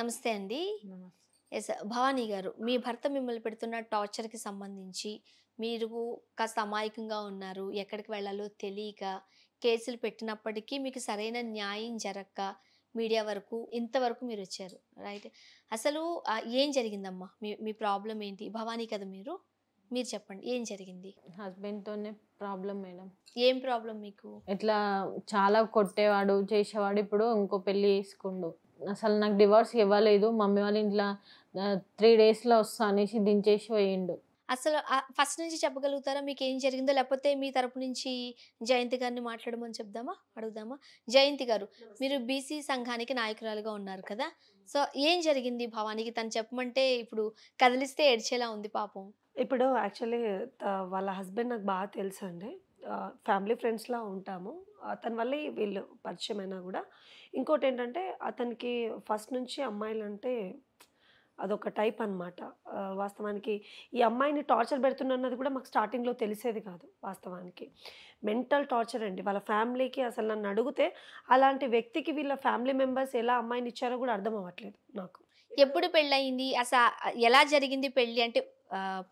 నమస్తే అండి ఎస్ భవానీ గారు మీ భర్త మిమ్మల్ని పెడుతున్న టార్చర్కి సంబంధించి మీరు కాస్త అమాయకంగా ఉన్నారు ఎక్కడికి వెళ్ళాలో తెలియక కేసులు పెట్టినప్పటికీ మీకు సరైన న్యాయం జరగక మీడియా వరకు ఇంతవరకు మీరు వచ్చారు రైట్ అసలు ఏం జరిగిందమ్మా మీ మీ ప్రాబ్లం ఏంటి భవానీ కదా మీరు మీరు చెప్పండి ఏం జరిగింది హస్బెండ్తోనే ప్రాబ్లం మేడం ఏం ప్రాబ్లం మీకు ఇట్లా చాలా కొట్టేవాడు చేసేవాడు ఇప్పుడు ఇంకో పెళ్ళి చేసుకుండు అసలు నాకు డివోర్స్ ఇవ్వలేదు మమ్మీ వాళ్ళ ఇంట్లో త్రీ డేస్లో వస్తా అనేసి దించేసి పోయిండు అసలు ఫస్ట్ నుంచి చెప్పగలుగుతారా మీకు ఏం జరిగిందో లేకపోతే మీ తరపు నుంచి జయంతి గారిని మాట్లాడమని చెప్దామా అడుగుదామా జయంతి గారు మీరు బీసీ సంఘానికి నాయకురాలుగా ఉన్నారు కదా సో ఏం జరిగింది భవానికి తను చెప్పమంటే ఇప్పుడు కదిలిస్తే ఏడ్చేలా ఉంది పాపం ఇప్పుడు యాక్చువల్లీ వాళ్ళ హస్బెండ్ నాకు బాగా తెలుసు అండి ఫ్యామిలీ ఫ్రెండ్స్లా ఉంటాము తన వల్లే వీళ్ళు పరిచయమైనా కూడా ఇంకోటి ఏంటంటే అతనికి ఫస్ట్ నుంచి అమ్మాయిలంటే అదొక టైప్ అనమాట వాస్తవానికి ఈ అమ్మాయిని టార్చర్ పెడుతున్నది కూడా మాకు స్టార్టింగ్లో తెలిసేది కాదు వాస్తవానికి మెంటల్ టార్చర్ అండి వాళ్ళ ఫ్యామిలీకి అసలు నన్ను అడిగితే అలాంటి వ్యక్తికి వీళ్ళ ఫ్యామిలీ మెంబర్స్ ఎలా అమ్మాయిని ఇచ్చారో కూడా అర్థం అవ్వట్లేదు నాకు ఎప్పుడు పెళ్ళయింది అసలు ఎలా జరిగింది పెళ్ళి అంటే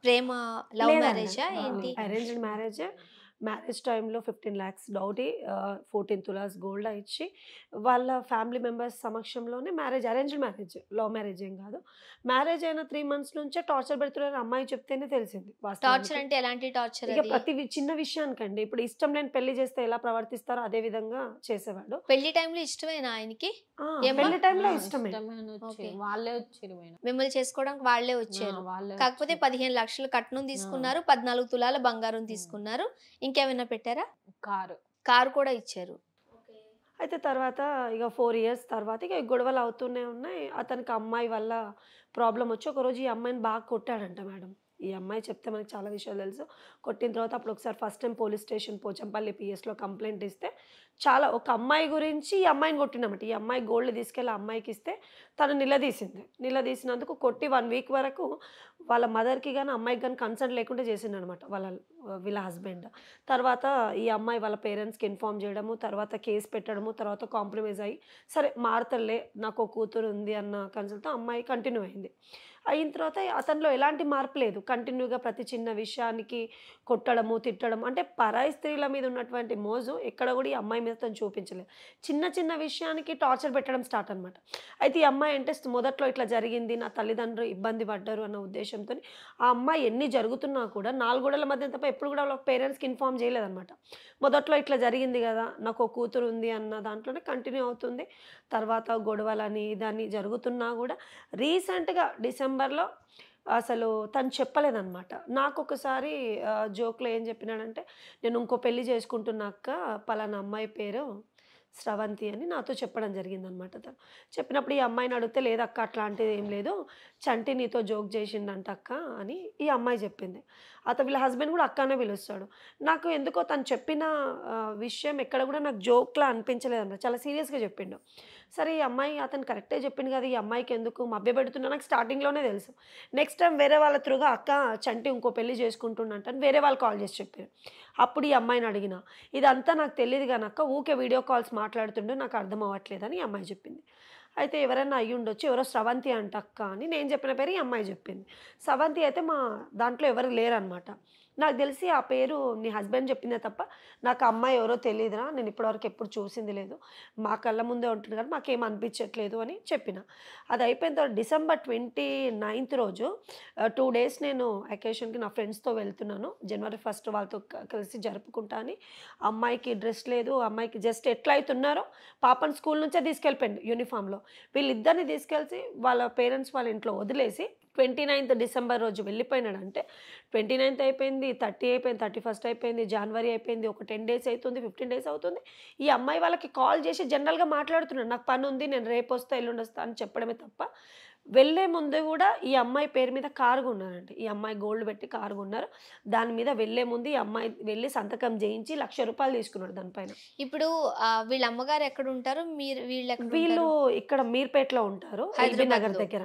ప్రేమ లవ్ మ్యారేజా ఏంటి అరేంజ్డ్ మ్యారేజ్ మ్యారేజ్ టైంలో fifteen lakhs dowry fourteen tolas gold ఇచ్చి వాళ్ళ ఫ్యామిలీ మెంబర్స్ సమక్షంలోనే marriage arrange marriage love marriage ఏం కాదు మ్యారేజ్ అయిన త్రీ మంత్స్ నుంచే టార్చర్ పెడుతున్నారు అమ్మాయి చెప్తేనే తెలిసింది టార్చర్ అంటే ఎలాంటి టార్చర్ ఇక ప్రతి చిన్న విషయానికండి ఇప్పుడు ఇష్టం లేని పెళ్లి చేస్తే ఎలా ప్రవర్తిస్తారో అదే విధంగా చేసేవాడు పెళ్లి టైంలో ఇష్టమేనా ఆయనకి పెళ్లి టైంలో ఇష్టమే వాళ్ళే వచ్చారు మిమ్మల్ని చేసుకోవడానికి వాళ్ళే వచ్చారు కాకపోతే పదిహేను లక్షలు కట్నం తీసుకున్నారు పద్నాలుగు తులాల బంగారం తీసుకున్నారు ఇంకేమైనా పెట్టారా కారు కారు కూడా ఇచ్చారు అయితే తర్వాత ఇక ఫోర్ ఇయర్స్ తర్వాత ఇక గొడవలు అవుతూనే ఉన్నాయి అతనికి అమ్మాయి వల్ల ప్రాబ్లం వచ్చి ఒకరోజు ఈ అమ్మాయిని బాగా కొట్టాడంట మేడం ఈ అమ్మాయి చెప్తే మనకు చాలా విషయాలు తెలుసు కొట్టిన తర్వాత అప్పుడు ఒకసారి first time police station Pochampally పిఎస్లో కంప్లైంట్ ఇస్తే చాలా ఒక అమ్మాయి గురించి ఈ అమ్మాయిని కొట్టినమాట ఈ అమ్మాయి గోల్డ్ తీసుకెళ్ళి అమ్మాయికి ఇస్తే తను నిలదీసింది నిలదీసినందుకు కొట్టి వన్ వీక్ వరకు వాళ్ళ మదర్కి కానీ అమ్మాయికి కానీ కన్సర్న్ లేకుండా అనమాట వాళ్ళ వీళ్ళ హస్బెండ్ తర్వాత ఈ అమ్మాయి వాళ్ళ పేరెంట్స్కి ఇన్ఫామ్ చేయడము తర్వాత కేసు పెట్టడము తర్వాత కాంప్రమైజ్ అయ్యి సరే మారుతలే నాకు కూతురు ఉంది అన్న కన్సల్తో అమ్మాయి కంటిన్యూ అయింది అయిన తర్వాత అతనిలో ఎలాంటి మార్పు లేదు కంటిన్యూగా ప్రతి చిన్న విషయానికి కొట్టడము తిట్టడం అంటే పరాయి స్త్రీల మీద ఉన్నటువంటి మోజు ఎక్కడ కూడా ఈ అమ్మాయి మీద తను చూపించలేదు చిన్న చిన్న విషయానికి టార్చర్ పెట్టడం స్టార్ట్ అనమాట అయితే ఈ అమ్మాయి అంటే మొదట్లో ఇట్లా జరిగింది నా తల్లిదండ్రులు ఇబ్బంది పడ్డారు అన్న ఉద్దేశంతో ఆ అమ్మాయి ఎన్ని జరుగుతున్నా కూడా నాలుగోడల మధ్య తప్ప ఎప్పుడు కూడా వాళ్ళ పేరెంట్స్కి ఇన్ఫామ్ చేయలేదన్నమాట మొదట్లో ఇట్లా జరిగింది కదా నాకు ఒక కూతురు ఉంది అన్న దాంట్లోనే కంటిన్యూ అవుతుంది తర్వాత గొడవలని దాన్ని జరుగుతున్నా కూడా రీసెంట్గా డిసెంబర్ నెంబర్లో అసలు తను చెప్పలేదన్నమాట నాకు ఒకసారి జోక్లో ఏం చెప్పినాడంటే నేను ఇంకో పెళ్ళి చేసుకుంటున్నాక పలానా అమ్మాయి పేరు స్రవంతి అని నాతో చెప్పడం జరిగిందనమాట తను చెప్పినప్పుడు ఈ అమ్మాయిని అడిగితే లేదు అక్క అట్లాంటిది ఏం లేదు చంటి నీతో జోక్ చేసిండంట అక్క అని ఈ అమ్మాయి చెప్పింది అత వీళ్ళ హస్బెండ్ కూడా అక్కనే పిలుస్తాడు నాకు ఎందుకో తను చెప్పిన విషయం ఎక్కడ కూడా నాకు జోక్లా అనిపించలేదన్నమాట చాలా సీరియస్గా చెప్పిండు సరే ఈ అమ్మాయి అతను కరెక్టే చెప్పింది కదా ఈ అమ్మాయికి ఎందుకు మభ్య పెడుతున్నా నాకు స్టార్టింగ్లోనే తెలుసు నెక్స్ట్ టైం వేరే వాళ్ళ త్రుగా అక్క చంటి ఇంకో పెళ్లి అని వేరే వాళ్ళు కాల్ చేసి చెప్పారు అప్పుడు ఈ అమ్మాయిని అడిగిన ఇదంతా నాకు తెలియదు కనుక ఊకే వీడియో కాల్స్ మాట్లాడుతుండే నాకు అర్థం అవ్వట్లేదని ఈ అమ్మాయి చెప్పింది అయితే ఎవరైనా అయ్యి ఉండొచ్చు ఎవరో స్రవంతి అంట అక్క అని నేను చెప్పిన పేరు ఈ అమ్మాయి చెప్పింది స్రవంతి అయితే మా దాంట్లో ఎవరు లేరనమాట నాకు తెలిసి ఆ పేరు నీ హస్బెండ్ చెప్పిందే తప్ప నాకు అమ్మాయి ఎవరో తెలియదురా నేను ఇప్పటివరకు ఎప్పుడు చూసింది లేదు మా కళ్ళ ముందే ఉంటుంది కానీ మాకేం అనిపించట్లేదు అని చెప్పిన అది అయిపోయిన తర్వాత డిసెంబర్ ట్వంటీ నైన్త్ రోజు టూ డేస్ నేను అకేషన్కి నా ఫ్రెండ్స్తో వెళ్తున్నాను జనవరి ఫస్ట్ వాళ్ళతో కలిసి జరుపుకుంటా అని అమ్మాయికి డ్రెస్ లేదు అమ్మాయికి జస్ట్ ఎట్లయితున్నారో పాపని పాపను స్కూల్ నుంచే తీసుకెళ్ళిపోయింది యూనిఫామ్లో వీళ్ళిద్దరిని తీసుకెళ్ళి వాళ్ళ పేరెంట్స్ వాళ్ళ ఇంట్లో వదిలేసి ట్వంటీ నైన్త్ డిసెంబర్ రోజు వెళ్ళిపోయినాడు అంటే ట్వంటీ నైన్త్ అయిపోయింది థర్టీ అయిపోయింది థర్టీ ఫస్ట్ అయిపోయింది జనవరి అయిపోయింది ఒక టెన్ డేస్ అవుతుంది ఫిఫ్టీన్ డేస్ అవుతుంది ఈ అమ్మాయి వాళ్ళకి కాల్ చేసి జనరల్గా మాట్లాడుతున్నాడు నాకు పని ఉంది నేను రేపు వస్తా ఎల్లుండి వస్తా అని చెప్పడమే తప్ప వెళ్ళే ముందు కూడా ఈ అమ్మాయి పేరు మీద కారు కొన్నారండి ఈ అమ్మాయి గోల్డ్ పెట్టి కారు కొన్నారు దాని మీద వెళ్ళే ముందు ఈ అమ్మాయి వెళ్ళి సంతకం చేయించి లక్ష రూపాయలు తీసుకున్నారు దానిపైన ఇప్పుడు వీళ్ళ అమ్మగారు ఎక్కడ ఉంటారు మీరు వీళ్ళ వీళ్ళు ఇక్కడ మీర్పేటలో ఉంటారు నగర్ దగ్గర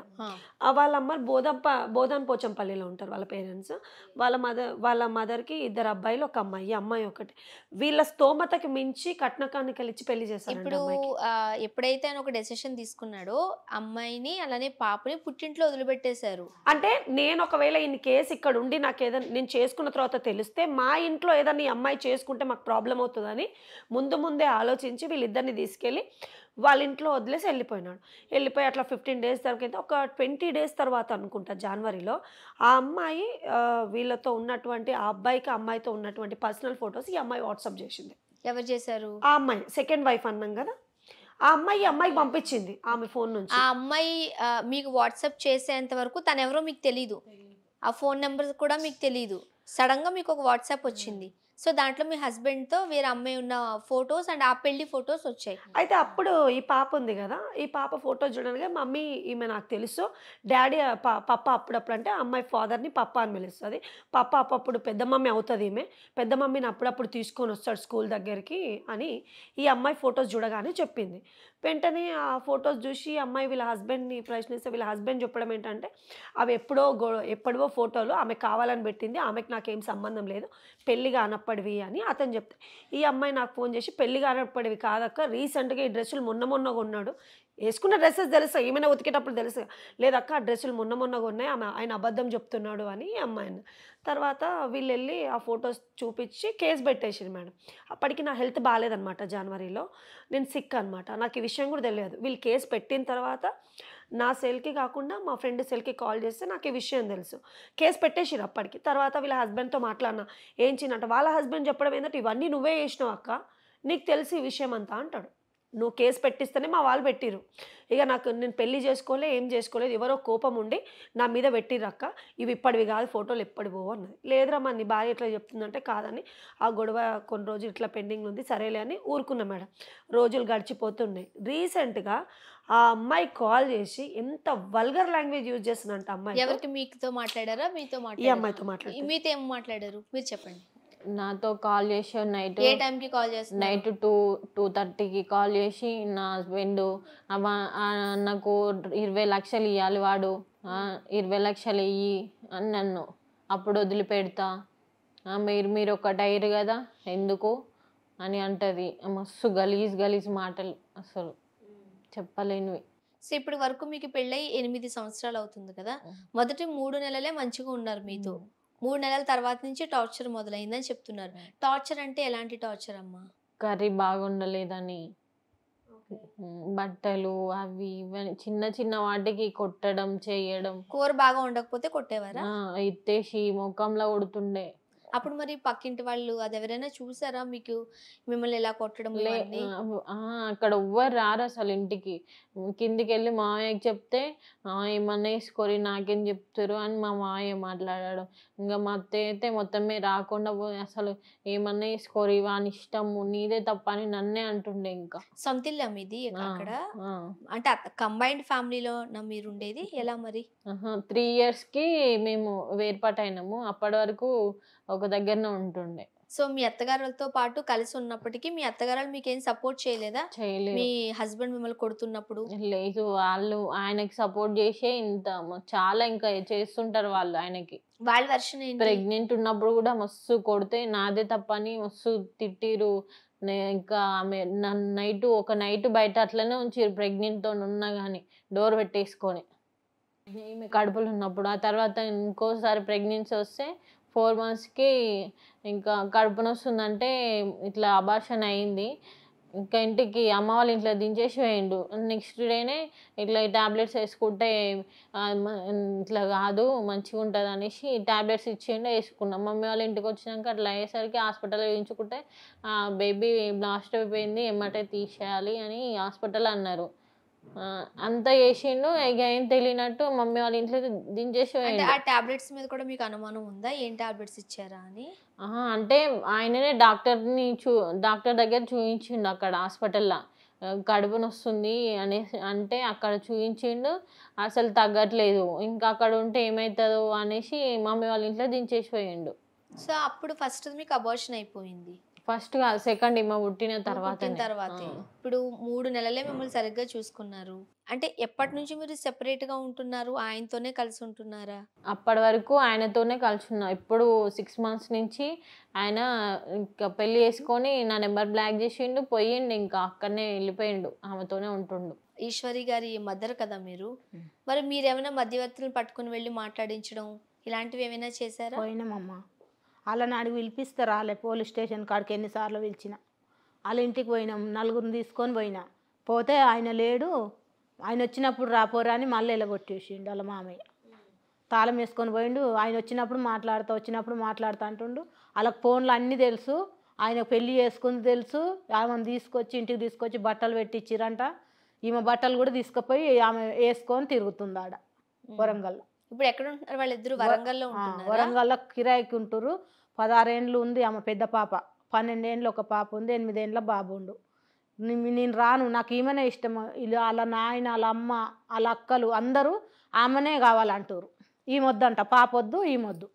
వాళ్ళ అమ్మ బోధంప బోధన్ పోచంపల్లిలో ఉంటారు వాళ్ళ పేరెంట్స్ వాళ్ళ మదర్ వాళ్ళ మదర్కి ఇద్దరు అబ్బాయిలు ఒక అమ్మాయి ఈ అమ్మాయి ఒకటి వీళ్ళ స్తోమతకి మించి కట్నకాన్ని ఇచ్చి పెళ్లి చేస్తారు ఇప్పుడు ఎప్పుడైతే ఆయన ఒక డెసిషన్ తీసుకున్నాడో అమ్మాయిని అలానే పా పాపని పుట్టింట్లో వదిలిపెట్టేశారు అంటే నేను ఒకవేళ ఇన్ని కేసు ఇక్కడ ఉండి నాకు ఏదైనా నేను చేసుకున్న తర్వాత తెలిస్తే మా ఇంట్లో ఏదైనా ఈ అమ్మాయి చేసుకుంటే మాకు ప్రాబ్లం అవుతుందని ముందు ముందే ఆలోచించి వీళ్ళిద్దరిని తీసుకెళ్ళి వాళ్ళ ఇంట్లో వదిలేసి వెళ్ళిపోయినాడు వెళ్ళిపోయి అట్లా ఫిఫ్టీన్ డేస్ తర్వాత ఒక ట్వంటీ డేస్ తర్వాత అనుకుంటా జనవరిలో ఆ అమ్మాయి వీళ్ళతో ఉన్నటువంటి ఆ అబ్బాయికి అమ్మాయితో ఉన్నటువంటి పర్సనల్ ఫొటోస్ ఈ అమ్మాయి వాట్సాప్ చేసింది ఎవరు చేశారు ఆ అమ్మాయి సెకండ్ వైఫ్ అన్నాం కదా ఆ అమ్మాయి అమ్మాయి పంపించింది ఆమె ఫోన్ నుంచి ఆ అమ్మాయి మీకు వాట్సాప్ చేసేంత వరకు తనెవరో మీకు తెలియదు ఆ ఫోన్ నెంబర్ కూడా మీకు తెలియదు గా మీకు ఒక వాట్సాప్ వచ్చింది సో దాంట్లో మీ హస్బెండ్ తో వీరు అమ్మాయి ఉన్న ఫొటోస్ అండ్ ఆ పెళ్లి ఫొటోస్ వచ్చాయి అయితే అప్పుడు ఈ పాప ఉంది కదా ఈ పాప ఫోటో చూడడానికి మమ్మీ ఈమె నాకు తెలుసు డాడీ పప్ప అప్పుడప్పుడు అంటే అమ్మాయి ఫాదర్ని పప్ప అని పిలుస్తుంది పప్ప అప్పుడు పెద్ద మమ్మీ అవుతుంది ఈమె పెద్ద మమ్మీని అప్పుడప్పుడు తీసుకొని వస్తాడు స్కూల్ దగ్గరికి అని ఈ అమ్మాయి ఫొటోస్ చూడగానే చెప్పింది వెంటనే ఆ ఫొటోస్ చూసి అమ్మాయి వీళ్ళ హస్బెండ్ని ప్రశ్నిస్తే వీళ్ళ హస్బెండ్ చెప్పడం ఏంటంటే అవి ఎప్పుడో గో ఎప్పుడో ఫోటోలు ఆమె కావాలని పెట్టింది ఆమెకు నాకేం సంబంధం లేదు పెళ్లి కానప్పటివి అని అతను చెప్తే ఈ అమ్మాయి నాకు ఫోన్ చేసి పెళ్లి కానప్పటివి కాదక్క రీసెంట్గా ఈ డ్రెస్సులు మొన్న మొన్న కొన్నాడు వేసుకున్న డ్రెస్సెస్ తెలుసా ఏమైనా ఉతికేటప్పుడు తెలుసు లేదక్క ఆ డ్రెస్సులు మొన్న మొన్నగా ఉన్నాయి ఆమె ఆయన అబద్ధం చెప్తున్నాడు అని అమ్మాయిని తర్వాత వీళ్ళు వెళ్ళి ఆ ఫొటోస్ చూపించి కేసు పెట్టేసింది మేడం అప్పటికి నా హెల్త్ బాగాలేదనమాట జనవరిలో నేను సిక్ అనమాట నాకు ఈ విషయం కూడా తెలియదు వీళ్ళు కేసు పెట్టిన తర్వాత నా సెల్కి కాకుండా మా ఫ్రెండ్ సెల్కి కాల్ చేస్తే నాకు ఈ విషయం తెలుసు కేసు పెట్టేసిరు అప్పటికి తర్వాత వీళ్ళ హస్బెండ్తో మాట్లాడినా ఏం చిన్నట్టు వాళ్ళ హస్బెండ్ చెప్పడం ఏంటంటే ఇవన్నీ నువ్వే చేసినావు అక్క నీకు తెలిసి ఈ విషయం అంతా అంటాడు నువ్వు కేసు పెట్టిస్తేనే మా వాళ్ళు పెట్టిరు ఇక నాకు నేను పెళ్లి చేసుకోలే ఏం చేసుకోలేదు ఎవరో కోపం ఉండి నా మీద అక్క ఇవి ఇప్పటివి కాదు ఫోటోలు ఎప్పటి పోవు అన్నది లేదురా మా నీ భార్య ఇట్లా చెప్తుందంటే కాదని ఆ గొడవ కొన్ని రోజులు ఇట్లా పెండింగ్ ఉంది సరేలే అని ఊరుకున్నా మేడం రోజులు గడిచిపోతున్నాయి రీసెంట్గా ఆ అమ్మాయి కాల్ చేసి ఎంత వల్గర్ లాంగ్వేజ్ యూజ్ చేస్తుందంట అమ్మాయి ఎవరికి మీతో మాట్లాడారా మీతో మాట్లాడారు ఈ అమ్మాయితో మాట్లాడారు మీతో ఏం మాట్లాడారు మీరు చెప్పండి నాతో కాల్ చేసి నైట్ ఏ టైంకి కాల్ చేసి నైట్ టూ టూ థర్టీకి కాల్ చేసి నా హస్బెండ్ నాకు ఇరవై లక్షలు ఇవ్వాలి వాడు ఇరవై లక్షలు ఇయ్యి అని నన్ను అప్పుడు వదిలిపెడతా మీరు మీరు ఒక డైర్ కదా ఎందుకు అని అంటది మస్తు గలీజ్ గలీజ్ మాటలు అసలు చెప్పలేనివి సో ఇప్పటి వరకు మీకు పెళ్ళై ఎనిమిది సంవత్సరాలు అవుతుంది కదా మొదటి మూడు నెలలే మంచిగా ఉన్నారు మీతో మూడు నెలల తర్వాత నుంచి టార్చర్ మొదలైందని చెప్తున్నారు టార్చర్ అంటే ఎలాంటి టార్చర్ అమ్మా కర్రీ బాగుండలేదని బట్టలు అవి చిన్న చిన్న వాటికి కొట్టడం చేయడం కూర బాగా ఉండకపోతే కొట్టేవారా ఎత్తేసి ముఖంలో కొడుతుండే అప్పుడు మరి పక్కింటి వాళ్ళు అది ఎవరైనా చూసారా మీకు మిమ్మల్ని ఎలా కొట్టడం అక్కడ ఎవ్వరు రారు అసలు ఇంటికి కిందికి వెళ్ళి మావయ్యకి చెప్తే ఏమన్నా వేసుకోరి నాకేం చెప్తారు అని మా మావయ్య మాట్లాడాడు ఇంకా మా అత్త అయితే మొత్తమే రాకుండా పోయి అసలు ఏమన్నా వేసుకోరి వాని ఇష్టము నీదే తప్ప అని నన్నే అంటుండే ఇంకా సొంతిల్లా మీది అక్కడ అంటే కంబైన్డ్ ఫ్యామిలీలో మీరు ఉండేది ఎలా మరి త్రీ ఇయర్స్ కి మేము వేర్పాటు అయినాము అప్పటి వరకు ఒక దగ్గరనే ఉంటుండే సో మీ అత్తగారులతో పాటు కలిసి ఉన్నప్పటికీ మీ అత్తగారు మీకు ఏం సపోర్ట్ చేయలేదా మీ హస్బెండ్ మిమ్మల్ని కొడుతున్నప్పుడు లేదు వాళ్ళు ఆయనకి సపోర్ట్ చేసే ఇంత చాలా ఇంకా చేస్తుంటారు వాళ్ళు ఆయనకి వాళ్ళ వర్షన్ ప్రెగ్నెంట్ ఉన్నప్పుడు కూడా మస్తు కొడితే నాదే తప్పని మస్తు తిట్టిరు ఇంకా ఆమె నైట్ ఒక నైట్ బయట అట్లనే ఉంచారు ప్రెగ్నెంట్తో ఉన్నా కానీ డోర్ పెట్టేసుకొని ఈమె కడుపులు ఉన్నప్పుడు ఆ తర్వాత ఇంకోసారి ప్రెగ్నెన్సీ వస్తే ఫోర్ మంత్స్కి ఇంకా కడుపు నొస్తుందంటే ఇట్లా అబార్షన్ అయింది ఇంకా ఇంటికి అమ్మ వాళ్ళు ఇంట్లో దించేసి వేయండు నెక్స్ట్ డేనే ఇట్లా ఈ ట్యాబ్లెట్స్ వేసుకుంటే ఇట్లా కాదు మంచిగా ఉంటుంది అనేసి ట్యాబ్లెట్స్ ఇచ్చేయండి వేసుకున్నాం మమ్మీ వాళ్ళ ఇంటికి వచ్చినాక అట్లా అయ్యేసరికి హాస్పిటల్ వేయించుకుంటే బేబీ బ్లాస్ట్ అయిపోయింది ఏమంటే తీసేయాలి అని హాస్పిటల్ అన్నారు అంతా చేసిండు ఇక ఏం తెలియనట్టు మమ్మీ వాళ్ళ ఇంట్లో దించేసి ఆ టాబ్లెట్స్ మీద కూడా మీకు అనుమానం ఉందా ఏం టాబ్లెట్స్ ఇచ్చారా అని అంటే ఆయననే డాక్టర్ని చూ డాక్టర్ దగ్గర చూపించిండు అక్కడ హాస్పిటల్లో కడుపు నొస్తుంది అనేసి అంటే అక్కడ చూపించిండు అసలు తగ్గట్లేదు ఇంకా అక్కడ ఉంటే ఏమవుతుందో అనేసి మమ్మీ వాళ్ళ ఇంట్లో దించేసి పోయిండు సో అప్పుడు ఫస్ట్ మీకు అబోర్షన్ అయిపోయింది ఫస్ట్ సెకండ్ ఇమ్మ పుట్టిన తర్వాత తర్వాత ఇప్పుడు మూడు నెలలే మిమ్మల్ని సరిగ్గా చూసుకున్నారు అంటే ఎప్పటి నుంచి మీరు సెపరేట్ గా ఉంటున్నారు ఆయనతోనే కలిసి ఉంటున్నారా అప్పటి వరకు ఆయనతోనే కలిసి ఉన్నా ఇప్పుడు సిక్స్ మంత్స్ నుంచి ఆయన ఇంకా పెళ్లి చేసుకొని నా నెంబర్ బ్లాక్ చేసిండు పోయిండు ఇంకా అక్కడనే వెళ్ళిపోయిండు ఆమెతోనే ఉంటుండు ఈశ్వరి గారి మదర్ కదా మీరు మరి మీరేమైనా మధ్యవర్తులు పట్టుకుని వెళ్ళి మాట్లాడించడం ఇలాంటివి ఏమైనా చేశారా పోయినామమ్మా వాళ్ళనాడికి పిలిపిస్తే రాలే పోలీస్ స్టేషన్ కాడికి ఎన్నిసార్లు పిలిచిన వాళ్ళ ఇంటికి పోయినాం నలుగురిని తీసుకొని పోయినా పోతే ఆయన లేడు ఆయన వచ్చినప్పుడు రాపోరా అని మళ్ళీ కొట్టేసిండు వాళ్ళ మామయ్య తాళం వేసుకొని పోయిండు ఆయన వచ్చినప్పుడు మాట్లాడుతూ వచ్చినప్పుడు మాట్లాడుతూ అంటుండు వాళ్ళకి ఫోన్లు అన్నీ తెలుసు ఆయన పెళ్ళి చేసుకుంది తెలుసు ఆమెను తీసుకొచ్చి ఇంటికి తీసుకొచ్చి బట్టలు పెట్టించిరంట ఈమె బట్టలు కూడా తీసుకుపోయి ఆమె వేసుకొని తిరుగుతుంది ఆడ వరంగల్లో ఇప్పుడు ఎక్కడ ఉంటున్నారు వాళ్ళిద్దరు వరంగల్లో వరంగల్లో కిరాయికి ఉంటారు పదహారేండ్లు ఉంది ఆమె పెద్ద పాప ఏండ్లు ఒక పాప ఉంది ఎనిమిదేండ్ల బాబు ఉండు నేను రాను నాకు ఈమెనే ఇష్టం ఇలా వాళ్ళ నాయన వాళ్ళ అమ్మ వాళ్ళ అక్కలు అందరూ ఆమెనే కావాలంటారు ఈమొద్దంట పాప వద్దు ఈమొద్దు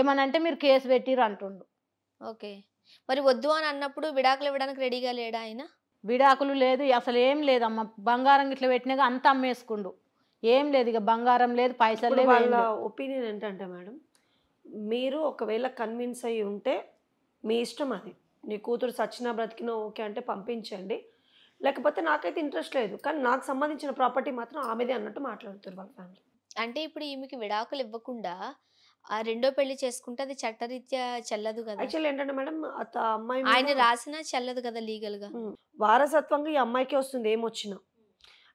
ఏమనంటే మీరు కేసు పెట్టిరు అంటుండు ఓకే మరి వద్దు అని అన్నప్పుడు విడాకులు ఇవ్వడానికి రెడీగా లేడా ఆయన విడాకులు లేదు అసలు ఏం లేదమ్మా బంగారం ఇట్లా పెట్టినాక అంత అమ్మేసుకుండు ఏం లేదు ఇక బంగారం లేదు పైసలు లేదు వాళ్ళ ఒపీనియన్ ఏంటంటే మేడం మీరు ఒకవేళ కన్విన్స్ అయ్యి ఉంటే మీ ఇష్టం అది నీ కూతురు సచ్చినా బ్రతికినా ఓకే అంటే పంపించండి లేకపోతే నాకైతే ఇంట్రెస్ట్ లేదు కానీ నాకు సంబంధించిన ప్రాపర్టీ మాత్రం ఆమెదే అన్నట్టు మాట్లాడుతారు వాళ్ళ ఫ్యామిలీ అంటే ఇప్పుడు ఈమెకి విడాకులు ఇవ్వకుండా ఆ రెండో పెళ్లి చేసుకుంటే అది చట్టరీత్యా చెల్లదు కదా యాక్చువల్ ఏంటంటే మేడం అమ్మాయి ఆయన రాసినా చెల్లదు కదా లీగల్ గా వారసత్వంగా ఈ అమ్మాయికి వస్తుంది ఏమొచ్చినా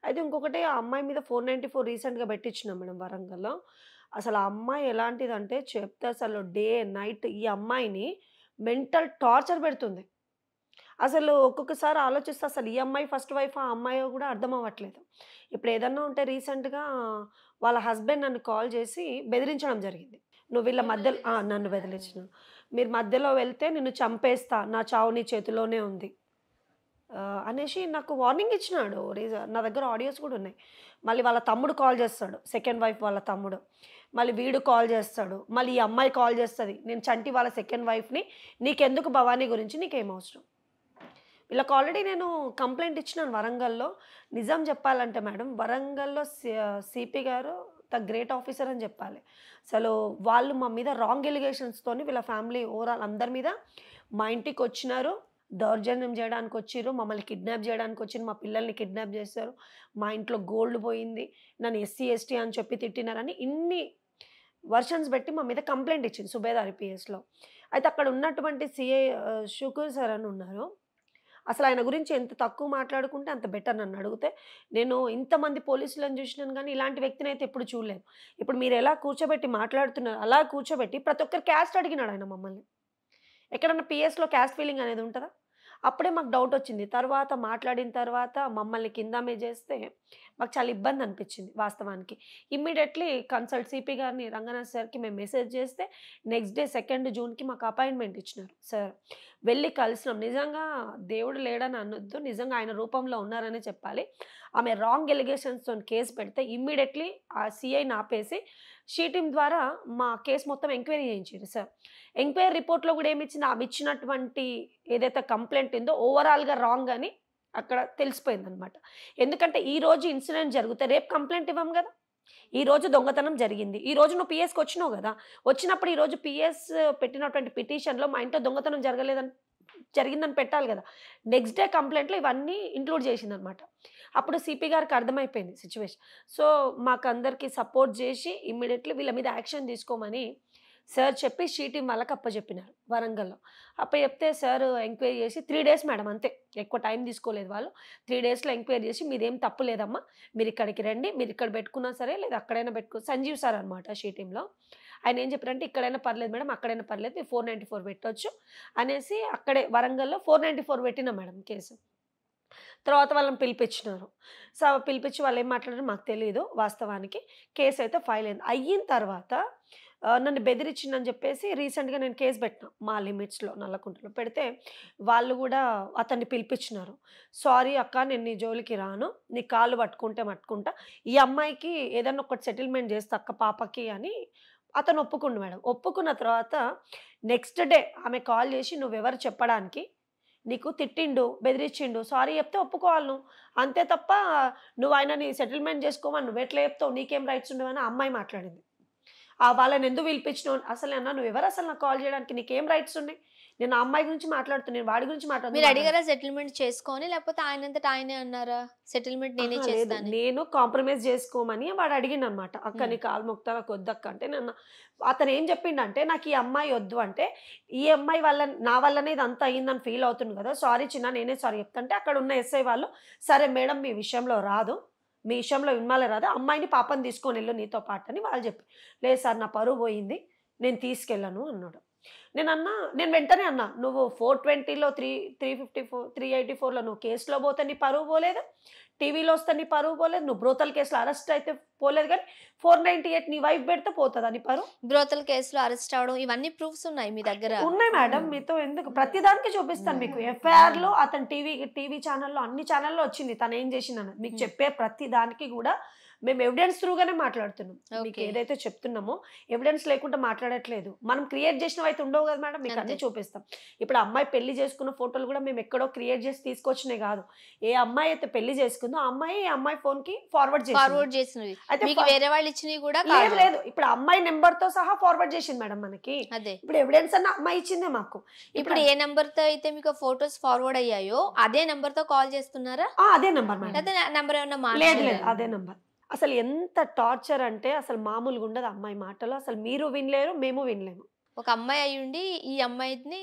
అయితే ఇంకొకటి ఆ అమ్మాయి మీద ఫోర్ నైంటీ ఫోర్ రీసెంట్గా పెట్టించినాం మేడం వరంగల్లో అసలు ఆ అమ్మాయి ఎలాంటిదంటే చెప్తే అసలు డే నైట్ ఈ అమ్మాయిని మెంటల్ టార్చర్ పెడుతుంది అసలు ఒక్కొక్కసారి ఆలోచిస్తే అసలు ఈ అమ్మాయి ఫస్ట్ వైఫ్ ఆ అమ్మాయి కూడా అర్థం అవ్వట్లేదు ఇప్పుడు ఏదన్నా ఉంటే రీసెంట్గా వాళ్ళ హస్బెండ్ నన్ను కాల్ చేసి బెదిరించడం జరిగింది నువ్వు వీళ్ళ మధ్యలో నన్ను బెదిరించిన మీరు మధ్యలో వెళ్తే నిన్ను చంపేస్తా నా చావు నీ చేతిలోనే ఉంది అనేసి నాకు వార్నింగ్ ఇచ్చినాడు రీజన్ నా దగ్గర ఆడియోస్ కూడా ఉన్నాయి మళ్ళీ వాళ్ళ తమ్ముడు కాల్ చేస్తాడు సెకండ్ వైఫ్ వాళ్ళ తమ్ముడు మళ్ళీ వీడు కాల్ చేస్తాడు మళ్ళీ ఈ అమ్మాయి కాల్ చేస్తుంది నేను చంటి వాళ్ళ సెకండ్ వైఫ్ని నీకెందుకు భవానీ గురించి నీకేం అవసరం వీళ్ళకి ఆల్రెడీ నేను కంప్లైంట్ ఇచ్చినాను వరంగల్లో నిజం చెప్పాలంటే మేడం వరంగల్లో సిపి గారు ద గ్రేట్ ఆఫీసర్ అని చెప్పాలి అసలు వాళ్ళు మా మీద రాంగ్ ఎలిగేషన్స్తో వీళ్ళ ఫ్యామిలీ ఓవరాల్ అందరి మీద మా ఇంటికి వచ్చినారు దౌర్జన్యం చేయడానికి వచ్చారు మమ్మల్ని కిడ్నాప్ చేయడానికి వచ్చి మా పిల్లల్ని కిడ్నాప్ చేశారు మా ఇంట్లో గోల్డ్ పోయింది నన్ను ఎస్సీ ఎస్టీ అని చెప్పి తిట్టినారని ఇన్ని వర్షన్స్ పెట్టి మా మీద కంప్లైంట్ ఇచ్చింది సుబేదార్ పిఎస్లో అయితే అక్కడ ఉన్నటువంటి సిఏ షుకూర్ సార్ అని ఉన్నారు అసలు ఆయన గురించి ఎంత తక్కువ మాట్లాడుకుంటే అంత బెటర్ నన్ను అడిగితే నేను ఇంతమంది పోలీసులను చూసినాను కానీ ఇలాంటి వ్యక్తిని అయితే ఎప్పుడు చూడలేదు ఇప్పుడు మీరు ఎలా కూర్చోబెట్టి మాట్లాడుతున్నారు అలా కూర్చోబెట్టి ప్రతి ఒక్కరు క్యాస్ట్ అడిగినాడు ఆయన మమ్మల్ని ఎక్కడన్నా పిఎస్లో క్యాస్ట్ ఫీలింగ్ అనేది ఉంటుందా అప్పుడే మాకు డౌట్ వచ్చింది తర్వాత మాట్లాడిన తర్వాత మమ్మల్ని కింద మీ చేస్తే మాకు చాలా ఇబ్బంది అనిపించింది వాస్తవానికి ఇమ్మీడియట్లీ కన్సల్ట్ సిపి గారిని రంగనాథ్ సార్కి మేము మెసేజ్ చేస్తే నెక్స్ట్ డే సెకండ్ జూన్కి మాకు అపాయింట్మెంట్ ఇచ్చినారు సార్ వెళ్ళి కలిసినాం నిజంగా దేవుడు లేడని అనొద్దు నిజంగా ఆయన రూపంలో ఉన్నారని చెప్పాలి ఆమె రాంగ్ ఎలిగేషన్స్తో కేసు పెడితే ఇమ్మీడియట్లీ ఆ సిఐని ఆపేసి షీ టీమ్ ద్వారా మా కేసు మొత్తం ఎంక్వైరీ చేయించారు సార్ ఎంక్వైరీ రిపోర్ట్లో కూడా ఏమి ఇచ్చింది ఆమె ఇచ్చినటువంటి ఏదైతే కంప్లైంట్ ఉందో ఓవరాల్గా రాంగ్ అని అక్కడ తెలిసిపోయింది అనమాట ఎందుకంటే ఈ రోజు ఇన్సిడెంట్ జరిగితే రేపు కంప్లైంట్ ఇవ్వం కదా ఈ రోజు దొంగతనం జరిగింది ఈ రోజు నువ్వు పిఎస్కి వచ్చినావు కదా వచ్చినప్పుడు ఈరోజు పిఎస్ పెట్టినటువంటి పిటిషన్లో మా ఇంట్లో దొంగతనం జరగలేదని జరిగిందని పెట్టాలి కదా నెక్స్ట్ డే కంప్లైంట్లో ఇవన్నీ ఇంక్లూడ్ చేసిందనమాట అప్పుడు సిపి గారికి అర్థమైపోయింది సిచ్యువేషన్ సో మాకు అందరికీ సపోర్ట్ చేసి ఇమ్మీడియట్లీ వీళ్ళ మీద యాక్షన్ తీసుకోమని సార్ చెప్పి షీటీ వాళ్ళకి అప్పచెప్పినారు వరంగల్లో అప్ప చెప్తే సార్ ఎంక్వైరీ చేసి త్రీ డేస్ మేడం అంతే ఎక్కువ టైం తీసుకోలేదు వాళ్ళు త్రీ డేస్లో ఎంక్వైరీ చేసి మీదేం తప్పు లేదమ్మా మీరు ఇక్కడికి రండి మీరు ఇక్కడ పెట్టుకున్నా సరే లేదా అక్కడైనా పెట్టుకో సంజీవ్ సార్ అనమాట షీటీంలో ఆయన ఏం చెప్పారంటే ఇక్కడైనా పర్లేదు మేడం అక్కడైనా పర్లేదు మీరు ఫోర్ నైంటీ ఫోర్ పెట్టవచ్చు అనేసి అక్కడే వరంగల్లో ఫోర్ నైంటీ ఫోర్ పెట్టినా మేడం కేసు తర్వాత వాళ్ళని పిలిపించినారు సో పిలిపించి వాళ్ళు ఏం మాట్లాడారు మాకు తెలియదు వాస్తవానికి కేసు అయితే ఫైల్ అయింది అయిన తర్వాత నన్ను బెదిరించిందని చెప్పేసి రీసెంట్గా నేను కేసు పెట్టిన మా లిమిట్స్లో నల్లకుంటలో పెడితే వాళ్ళు కూడా అతన్ని పిలిపించినారు సారీ అక్క నేను నీ జోలికి రాను నీ కాళ్ళు పట్టుకుంటే పట్టుకుంటా ఈ అమ్మాయికి ఏదన్నా ఒకటి సెటిల్మెంట్ చేస్తా అక్క పాపకి అని అతను ఒప్పుకుండు మేడం ఒప్పుకున్న తర్వాత నెక్స్ట్ డే ఆమె కాల్ చేసి నువ్వెవరు చెప్పడానికి నీకు తిట్టిండు బెదిరించిండు సారీ చెప్తే ఒప్పుకోవాలను అంతే తప్ప నువ్వు ఆయనని సెటిల్మెంట్ చేసుకోమని నువ్వు ఎట్లా చెప్తావు నీకేం రైట్స్ ఉండవని అమ్మాయి మాట్లాడింది ఆ వాళ్ళని ఎందుకు పిలిపించినావు అసలు అన్న నువ్వు ఎవరు అసలు నాకు కాల్ చేయడానికి నీకేం రైట్స్ ఉన్నాయి నేను అమ్మాయి గురించి మాట్లాడుతున్నాను వాడి గురించి మాట్లాడుతున్నాను మీరు అడిగారా సెటిల్మెంట్ చేసుకొని లేకపోతే ఆయనంతటా ఆయనే అన్నారా సెటిల్మెంట్ నేనే చేస్తాను నేను కాంప్రమైజ్ చేసుకోమని వాడు అడిగిన అనమాట అక్క నీ కాలు మొక్తా వద్దక్క అంటే నేను అతను ఏం చెప్పిండంటే నాకు ఈ అమ్మాయి వద్దు అంటే ఈ అమ్మాయి వల్ల నా వల్లనే ఇది అంత అయ్యిందని ఫీల్ అవుతుంది కదా సారీ చిన్న నేనే సారీ అంటే అక్కడ ఉన్న ఎస్ఐ వాళ్ళు సరే మేడం మీ విషయంలో రాదు మీ విషయంలో వినమాలే రాదు అమ్మాయిని పాపని తీసుకొని వెళ్ళు నీతో పాటు అని వాళ్ళు చెప్పి లేదు సార్ నా పరువు పోయింది నేను తీసుకెళ్ళను అన్నాడు నేను అన్నా నేను వెంటనే అన్నా నువ్వు ఫోర్ ట్వంటీలో three three fifty four three eighty ఫోర్లో నువ్వు కేసులో పోతే నీ పరువు పోలేదు టీవీలో వస్తే నీ పరువు పోలేదు నువ్వు బ్రోతల్ కేసులో అరెస్ట్ అయితే పోలేదు కానీ ఫోర్ నైన్టీ ఎయిట్ నీ వైఫ్ పెడితే పోతుంది అని పరు బ్రోతల్ కేసులో అరెస్ట్ అవడం ఇవన్నీ ప్రూఫ్స్ ఉన్నాయి మీ దగ్గర ఉన్నాయి మేడం మీతో ఎందుకు ప్రతిదానికి చూపిస్తాను మీకు ఎఫ్ఐఆర్ లో అతను టీవీ టీవీ ఛానల్లో అన్ని ఛానల్లో వచ్చింది తను ఏం చేసిందని మీకు చెప్పే ప్రతి దానికి కూడా మేము ఎవిడెన్స్ త్రూగానే మాట్లాడుతున్నాం మీకు ఏదైతే చెప్తున్నామో ఎవిడెన్స్ లేకుండా మాట్లాడట్లేదు మనం క్రియేట్ చేసినవి అయితే ఉండవు కదా మేడం మీకు అన్నీ చూపిస్తాం ఇప్పుడు అమ్మాయి పెళ్లి చేసుకున్న ఫోటోలు కూడా మేము ఎక్కడో క్రియేట్ చేసి తీసుకొచ్చినాయి కాదు ఏ అమ్మాయి అయితే పెళ్లి చేసుకుందో అమ్మాయి ఈ అమ్మాయి ఫోన్ కి ఫార్వర్డ్ ఫార్వర్డ్ చేసినవి అయితే మీకు వేరే వాళ్ళు ఇచ్చినవి కూడా లేదు లేదు ఇప్పుడు అమ్మాయి నెంబర్ తో సహా ఫార్వర్డ్ చేసింది మేడం మనకి అదే ఇప్పుడు ఎవిడెన్స్ అన్న అమ్మాయి ఇచ్చిందే మాకు ఇప్పుడు ఏ నెంబర్ తో అయితే మీకు ఫోటోస్ ఫార్వర్డ్ అయ్యాయో అదే నెంబర్ తో కాల్ చేస్తున్నారా అదే నెంబర్ అదే నెంబర్ ఏమన్నా లేదు లేదు అదే నెంబర్ అసలు ఎంత టార్చర్ అంటే అసలు మామూలుగా ఉండదు అమ్మాయి మాటలు అసలు మీరు వినలేరు మేము వినలేము ఒక అమ్మాయి అయ్యుండి ఈ అమ్మాయిని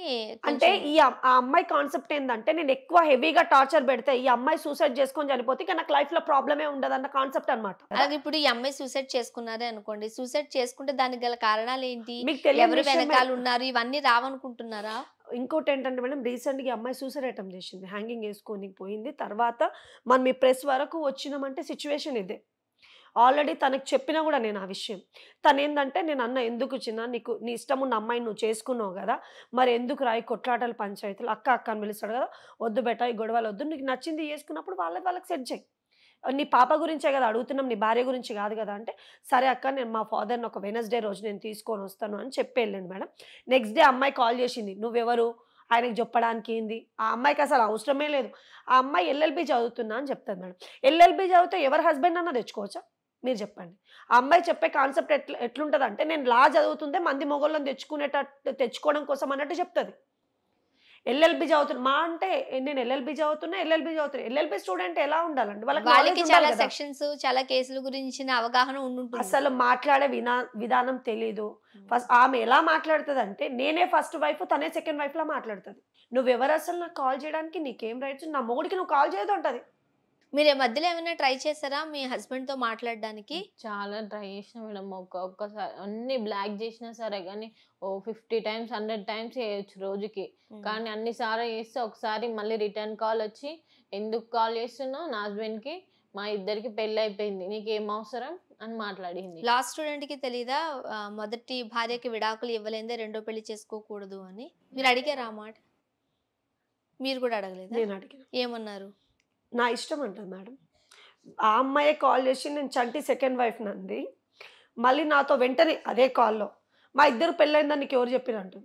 అంటే ఈ ఆ అమ్మాయి కాన్సెప్ట్ ఏంటంటే నేను ఎక్కువ హెవీగా టార్చర్ పెడితే ఈ అమ్మాయి సూసైడ్ చేసుకొని చనిపోతే నాకు లైఫ్ లో ప్రాబ్లమే ఉండదు అన్న కాన్సెప్ట్ అనమాట అలాగే ఇప్పుడు ఈ అమ్మాయి సూసైడ్ చేసుకున్నారే అనుకోండి సూసైడ్ చేసుకుంటే దానికి గల కారణాలు ఏంటి ఎవరు వెనకాల ఉన్నారు ఇవన్నీ రావనుకుంటున్నారా ఇంకోటి ఏంటంటే మేడం రీసెంట్గా అమ్మాయి సూసైడ్ అటెంప్ట్ చేసింది హ్యాంగింగ్ వేసుకొని పోయింది తర్వాత మనం ఈ ప్రెస్ వరకు వచ్చినామంటే సిచ్యువేషన్ ఇదే ఆల్రెడీ తనకు చెప్పినా కూడా నేను ఆ విషయం తను ఏంటంటే నేను అన్న ఎందుకు చిన్న నీకు నీ ఇష్టం ఉన్న అమ్మాయిని నువ్వు చేసుకున్నావు కదా మరి ఎందుకు రాయి కొట్లాటలు పంచాయతీలు అక్క అక్క అని పిలుస్తాడు కదా వద్దు బెట్ట ఈ గొడవలు వద్దు నీకు నచ్చింది చేసుకున్నప్పుడు వాళ్ళ వాళ్ళకి సెట్ చేయి నీ పాప గురించే కదా అడుగుతున్నాం నీ భార్య గురించి కాదు కదా అంటే సరే అక్క నేను మా ఫాదర్ని ఒక వెనస్డే రోజు నేను తీసుకొని వస్తాను అని చెప్పి వెళ్ళండి మేడం నెక్స్ట్ డే అమ్మాయి కాల్ చేసింది నువ్వెవరు ఆయనకి చెప్పడానికి ఏంది ఆ అమ్మాయికి అసలు అవసరమే లేదు ఆ అమ్మాయి ఎల్ఎల్బి చదువుతున్నా అని చెప్తాను మేడం ఎల్ఎల్బి చదివితే ఎవరు హస్బెండ్ అన్న తెచ్చుకోవచ్చా మీరు చెప్పండి ఆ అమ్మాయి చెప్పే కాన్సెప్ట్ ఎట్లా ఎట్లుంటుంది అంటే నేను లా చదువుతుంటే మంది మొగోళ్ళని తెచ్చుకునేటట్టు తెచ్చుకోవడం కోసం అన్నట్టు చెప్తుంది ఎల్ఎల్బి చదువుతున్నా మా అంటే నేను ఎల్ఎల్బి చదువుతున్నా ఎల్ఎల్బి చదువుతున్నా ఎల్ఎల్బి స్టూడెంట్ ఎలా ఉండాలండి వాళ్ళకి చాలా సెక్షన్స్ చాలా కేసుల గురించి అవగాహన ఉండుంటుంది అసలు మాట్లాడే వినా విధానం తెలీదు ఫస్ట్ ఆమె ఎలా మాట్లాడుతుంది అంటే నేనే ఫస్ట్ వైఫ్ తనే సెకండ్ వైఫ్ లా మాట్లాడుతుంది నువ్వెవరు అసలు నాకు కాల్ చేయడానికి నీకేం రైట్స్ నా మొగుడికి నువ్వు కాల్ చేయదు అంటది మీరు మధ్యలో ఏమైనా ట్రై చేశారా మీ హస్బెండ్ తో మాట్లాడడానికి చాలా ట్రై చేసిన మేడం ఒక్కొక్కసారి అన్ని బ్లాక్ చేసినా సరే కానీ ఓ ఫిఫ్టీ టైమ్స్ హండ్రెడ్ టైమ్స్ చేయొచ్చు రోజుకి కానీ అన్ని సార్లు చేస్తే ఒకసారి మళ్ళీ రిటర్న్ కాల్ వచ్చి ఎందుకు కాల్ చేస్తున్నావు నా హస్బెండ్కి మా ఇద్దరికి పెళ్ళి అయిపోయింది నీకు ఏం అవసరం అని మాట్లాడింది లాస్ట్ స్టూడెంట్ కి తెలీదా మొదటి భార్యకి విడాకులు ఇవ్వలేదే రెండో పెళ్లి చేసుకోకూడదు అని మీరు అడిగారా మాట మీరు కూడా అడగలేదు ఏమన్నారు నా ఇష్టం అంట మేడం ఆ అమ్మాయి కాల్ చేసి నేను చంటి సెకండ్ వైఫ్ నంది మళ్ళీ నాతో వెంటనే అదే కాల్లో మా ఇద్దరు పెళ్ళైందని నీకు ఎవరు చెప్పినట్టు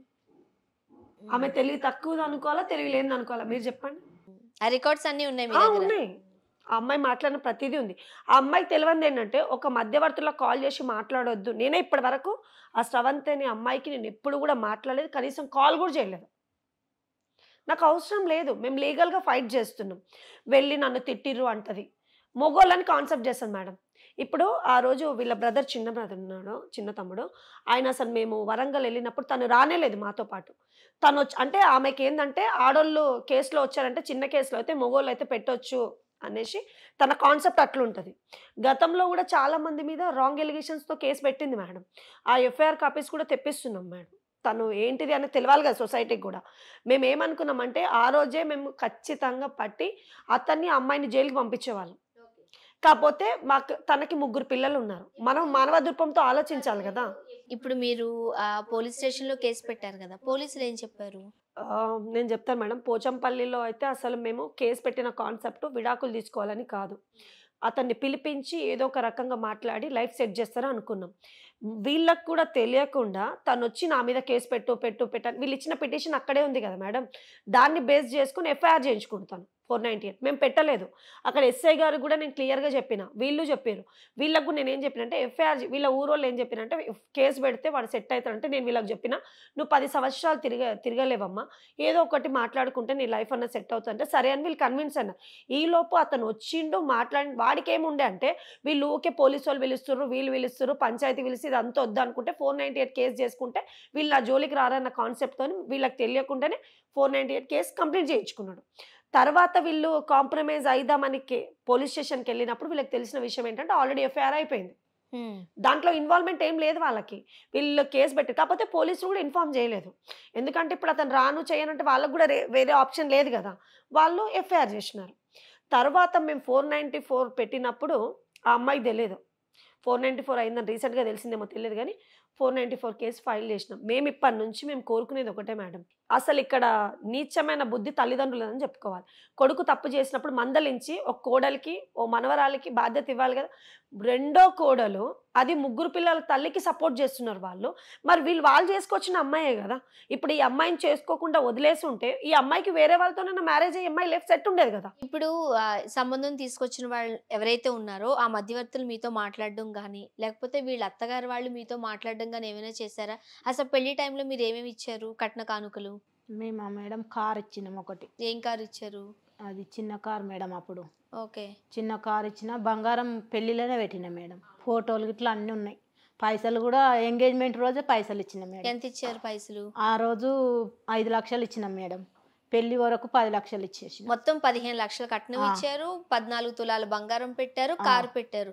ఆమె తెలివి తక్కువది అనుకోవాలా తెలివి లేని అనుకోవాలా మీరు చెప్పండి ఆ రికార్డ్స్ అన్నీ ఉన్నాయి ఆ, ఉన్నాయి ఆ అమ్మాయి మాట్లాడిన ప్రతిదీ ఉంది ఆ అమ్మాయి తెలివంది ఏంటంటే ఒక మధ్యవర్తిలో కాల్ చేసి మాట్లాడొద్దు నేనే ఇప్పటి వరకు ఆ స్రవంతి అనే అమ్మాయికి నేను ఎప్పుడు కూడా మాట్లాడలేదు కనీసం కాల్ కూడా చేయలేదు నాకు అవసరం లేదు మేము లీగల్గా ఫైట్ చేస్తున్నాం వెళ్ళి నన్ను తిట్టిర్రు అంటది మొగోళ్ళని కాన్సెప్ట్ చేస్తాను మేడం ఇప్పుడు ఆ రోజు వీళ్ళ బ్రదర్ చిన్న బ్రదర్ ఉన్నాడు చిన్న తమ్ముడు ఆయన అసలు మేము వరంగల్ వెళ్ళినప్పుడు తను రానేలేదు మాతో పాటు తను అంటే ఆమెకి ఏంటంటే ఆడోళ్ళు కేసులో వచ్చారంటే చిన్న కేసులో అయితే మొగోళ్ళు అయితే పెట్టొచ్చు అనేసి తన కాన్సెప్ట్ అట్లుంటుంది గతంలో కూడా చాలామంది మీద రాంగ్ ఎలిగేషన్స్తో కేసు పెట్టింది మేడం ఆ ఎఫ్ఐఆర్ కాపీస్ కూడా తెప్పిస్తున్నాం మేడం తను ఏంటిది అనేది తెలియాలి కదా సొసైటీకి కూడా మేము ఏమనుకున్నామంటే ఆ రోజే మేము ఖచ్చితంగా పట్టి అతన్ని అమ్మాయిని జైలుకి పంపించేవాళ్ళం కాకపోతే మాకు తనకి ముగ్గురు పిల్లలు ఉన్నారు మనం మానవ దృపంతో ఆలోచించాలి కదా ఇప్పుడు మీరు పోలీస్ పోలీస్ స్టేషన్లో కేసు పెట్టారు కదా పోలీసులు ఏం చెప్పారు నేను చెప్తాను మేడం పోచంపల్లిలో అయితే అసలు మేము కేసు పెట్టిన కాన్సెప్ట్ విడాకులు తీసుకోవాలని కాదు అతన్ని పిలిపించి ఏదో ఒక రకంగా మాట్లాడి లైఫ్ సెట్ చేస్తారని అనుకున్నాం వీళ్ళకు కూడా తెలియకుండా తను వచ్చి నా మీద కేసు పెట్టు పెట్టు పెట్టాను వీళ్ళు ఇచ్చిన పిటిషన్ అక్కడే ఉంది కదా మేడం దాన్ని బేస్ చేసుకుని ఎఫ్ఐఆర్ చేయించుకుంటాను ఫోర్ నైంటీ ఎయిట్ మేము పెట్టలేదు అక్కడ ఎస్ఐ గారు కూడా నేను క్లియర్గా చెప్పిన వీళ్ళు చెప్పారు వీళ్ళకు నేను ఏం చెప్పిన అంటే ఎఫ్ఐఆర్ వీళ్ళ ఊరు వాళ్ళు ఏం అంటే కేసు పెడితే వాడు సెట్ అవుతారంటే నేను వీళ్ళకి చెప్పిన నువ్వు పది సంవత్సరాలు తిరగ తిరగలేవమ్మా ఏదో ఒకటి మాట్లాడుకుంటే నీ లైఫ్ అన్న సెట్ అవుతుందంటే సరే అని వీళ్ళు కన్విన్స్ అన్న ఈలోపు అతను వచ్చిండు మాట్లాడి వాడికి ఏముండే అంటే వీళ్ళు ఊకే పోలీసు వాళ్ళు పిలుస్తున్నారు వీళ్ళు పిలుస్తున్నారు పంచాయతీ పిలిచి ఇది అంత వద్దనుకుంటే అనుకుంటే ఫోర్ నైంటీ ఎయిట్ కేసు చేసుకుంటే వీళ్ళు నా జోలికి రారన్న కాన్సెప్ట్తో వీళ్ళకి తెలియకుండానే four ninety eight case complete చేయించుకున్నాడు తర్వాత వీళ్ళు కాంప్రమైజ్ అయిదామని పోలీస్ స్టేషన్కి వెళ్ళినప్పుడు వీళ్ళకి తెలిసిన విషయం ఏంటంటే ఆల్రెడీ ఎఫ్ఐఆర్ అయిపోయింది దాంట్లో ఇన్వాల్వ్మెంట్ ఏం లేదు వాళ్ళకి వీళ్ళు కేసు పెట్టి కాకపోతే పోలీసులు కూడా ఇన్ఫామ్ చేయలేదు ఎందుకంటే ఇప్పుడు అతను రాను చేయనంటే వాళ్ళకు కూడా వేరే ఆప్షన్ లేదు కదా వాళ్ళు ఎఫ్ఐఆర్ చేసినారు తర్వాత మేము ఫోర్ నైంటీ ఫోర్ పెట్టినప్పుడు ఆ అమ్మాయికి తెలియదు ఫోర్ నైంటీ ఫోర్ అయిందని రీసెంట్గా తెలిసిందేమో తెలియదు కానీ four ninety four case file చేసినాం మేము ఇప్పటి నుంచి మేము కోరుకునేది ఒకటే మేడం అసలు ఇక్కడ నీచమైన బుద్ధి తల్లిదండ్రులని చెప్పుకోవాలి కొడుకు తప్పు చేసినప్పుడు మందలించి ఒక కోడలికి ఓ మనవరాలకి బాధ్యత ఇవ్వాలి కదా రెండో కోడలు అది ముగ్గురు పిల్లల తల్లికి సపోర్ట్ చేస్తున్నారు వాళ్ళు మరి వీళ్ళు వాళ్ళు చేసుకొచ్చిన అమ్మాయే కదా ఇప్పుడు ఈ అమ్మాయిని చేసుకోకుండా వదిలేసి ఉంటే ఈ అమ్మాయికి వేరే వాళ్ళతోనే మ్యారేజ్ అయ్యి అమ్మాయి లైఫ్ సెట్ ఉండేది కదా ఇప్పుడు సంబంధం తీసుకొచ్చిన వాళ్ళు ఎవరైతే ఉన్నారో ఆ మధ్యవర్తులు మీతో మాట్లాడడం కానీ లేకపోతే వీళ్ళ అత్తగారు వాళ్ళు మీతో మాట్లాడడం సొంతంగా ఏమైనా చేశారా అసలు పెళ్లి టైంలో మీరు ఏమేమి ఇచ్చారు కట్న కానుకలు మేము మేడం కార్ ఇచ్చినాం ఒకటి ఏం కార్ ఇచ్చారు అది చిన్న కార్ మేడం అప్పుడు ఓకే చిన్న కార్ ఇచ్చిన బంగారం పెళ్లిలోనే పెట్టిన మేడం ఫోటోలు ఇట్లా అన్నీ ఉన్నాయి పైసలు కూడా ఎంగేజ్మెంట్ రోజే పైసలు ఇచ్చిన మేడం ఎంత ఇచ్చారు పైసలు ఆ రోజు ఐదు లక్షలు ఇచ్చిన మేడం పెళ్లి వరకు పది లక్షలు ఇచ్చేసి మొత్తం పదిహేను లక్షలు కట్నం ఇచ్చారు పద్నాలుగు తులాల బంగారం పెట్టారు కారు పెట్టారు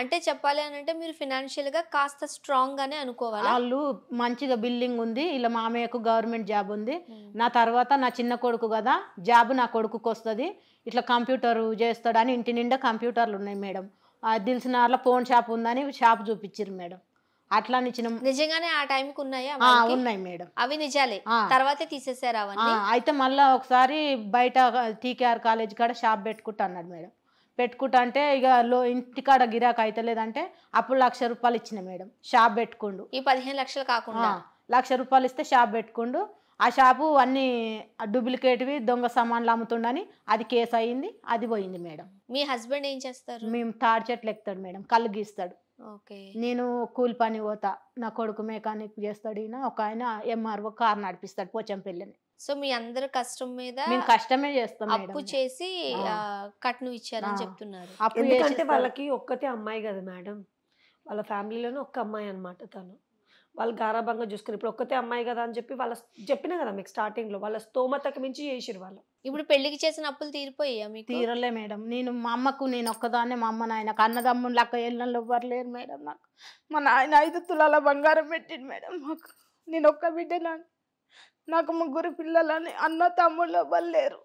అంటే చెప్పాలి అని అంటే మీరు ఫినాన్షియల్ గా కాస్త స్ట్రాంగ్ గానే అనుకోవాలి వాళ్ళు మంచిగా బిల్డింగ్ ఉంది ఇలా మామయ్యకు గవర్నమెంట్ జాబ్ ఉంది నా తర్వాత నా చిన్న కొడుకు కదా జాబ్ నా కొడుకుకి వస్తుంది ఇట్లా కంప్యూటర్ చేస్తాడని ఇంటి నిండా కంప్యూటర్లు ఉన్నాయి మేడం దిల్సినార్లో ఫోన్ షాప్ ఉందని షాప్ చూపించారు మేడం అట్లా ఇచ్చిన నిజంగానే ఆ టైంకి ఉన్నాయా ఉన్నాయి మేడం అవి నిజాలే తర్వాతే తీసేసారు అవన్నీ అయితే మళ్ళీ ఒకసారి బయట టీకేఆర్ కాలేజ్ కాడ షాప్ పెట్టుకుంటా అన్నాడు మేడం పెట్టుకుంటా అంటే ఇక లో ఇంటికాడ అయితే లేదంటే అప్పుడు లక్ష రూపాయలు ఇచ్చిన మేడం షాప్ పెట్టుకుండు ఈ పదిహేను లక్షలు కాకుండా లక్ష రూపాయలు ఇస్తే షాప్ పెట్టుకుండు ఆ షాపు అన్ని డూప్లికేట్వి దొంగ సామాన్లు అమ్ముతుండని అది కేసు అయింది అది పోయింది మేడం మీ హస్బెండ్ ఏం చేస్తారు మేము తాడి చెట్లు ఎక్కుతాడు మేడం కళ్ళు గీస్తాడు ఓకే నేను కూలి పని పోతా నా కొడుకు మెకానిక్ చేస్తాడు ఈయన ఒక ఆయన ఎంఆర్ఓ కార్ నడిపిస్తాడు పోచంపల్లిని సో మీ అందరి కష్టం మీద మేము కష్టమే చేస్తాం అప్పు చేసి కట్నం ఇచ్చారని చెప్తున్నారు ఎందుకంటే వాళ్ళకి ఒక్కతే అమ్మాయి కదా మేడం వాళ్ళ ఫ్యామిలీలోనే ఒక్క అమ్మాయి అనమాట తను వాళ్ళు గారాభంగా చూసుకుని ఇప్పుడు ఒక్కతే అమ్మాయి కదా అని చెప్పి వాళ్ళ చెప్పిన కదా మీకు స్టార్టింగ్లో వాళ్ళ స్తోమతకు మించి చేసిరు వాళ్ళు ఇప్పుడు పెళ్లికి చేసిన అప్పులు తీరిపోయా మీకు తీరలే మేడం నేను మా అమ్మకు నేను ఒక్కదాన్నే మా అమ్మ నాయన అన్నదమ్ములు అక్క ఎల్లలో ఎవ్వరు లేరు మేడం నాకు మా నాయన ఐదు తులాల బంగారం పెట్టింది మేడం మాకు నేను ఒక్క బిడ్డనా నాకు ముగ్గురు పిల్లలని అన్న తమ్ముళ్ళు ఇవ్వలేరు లేరు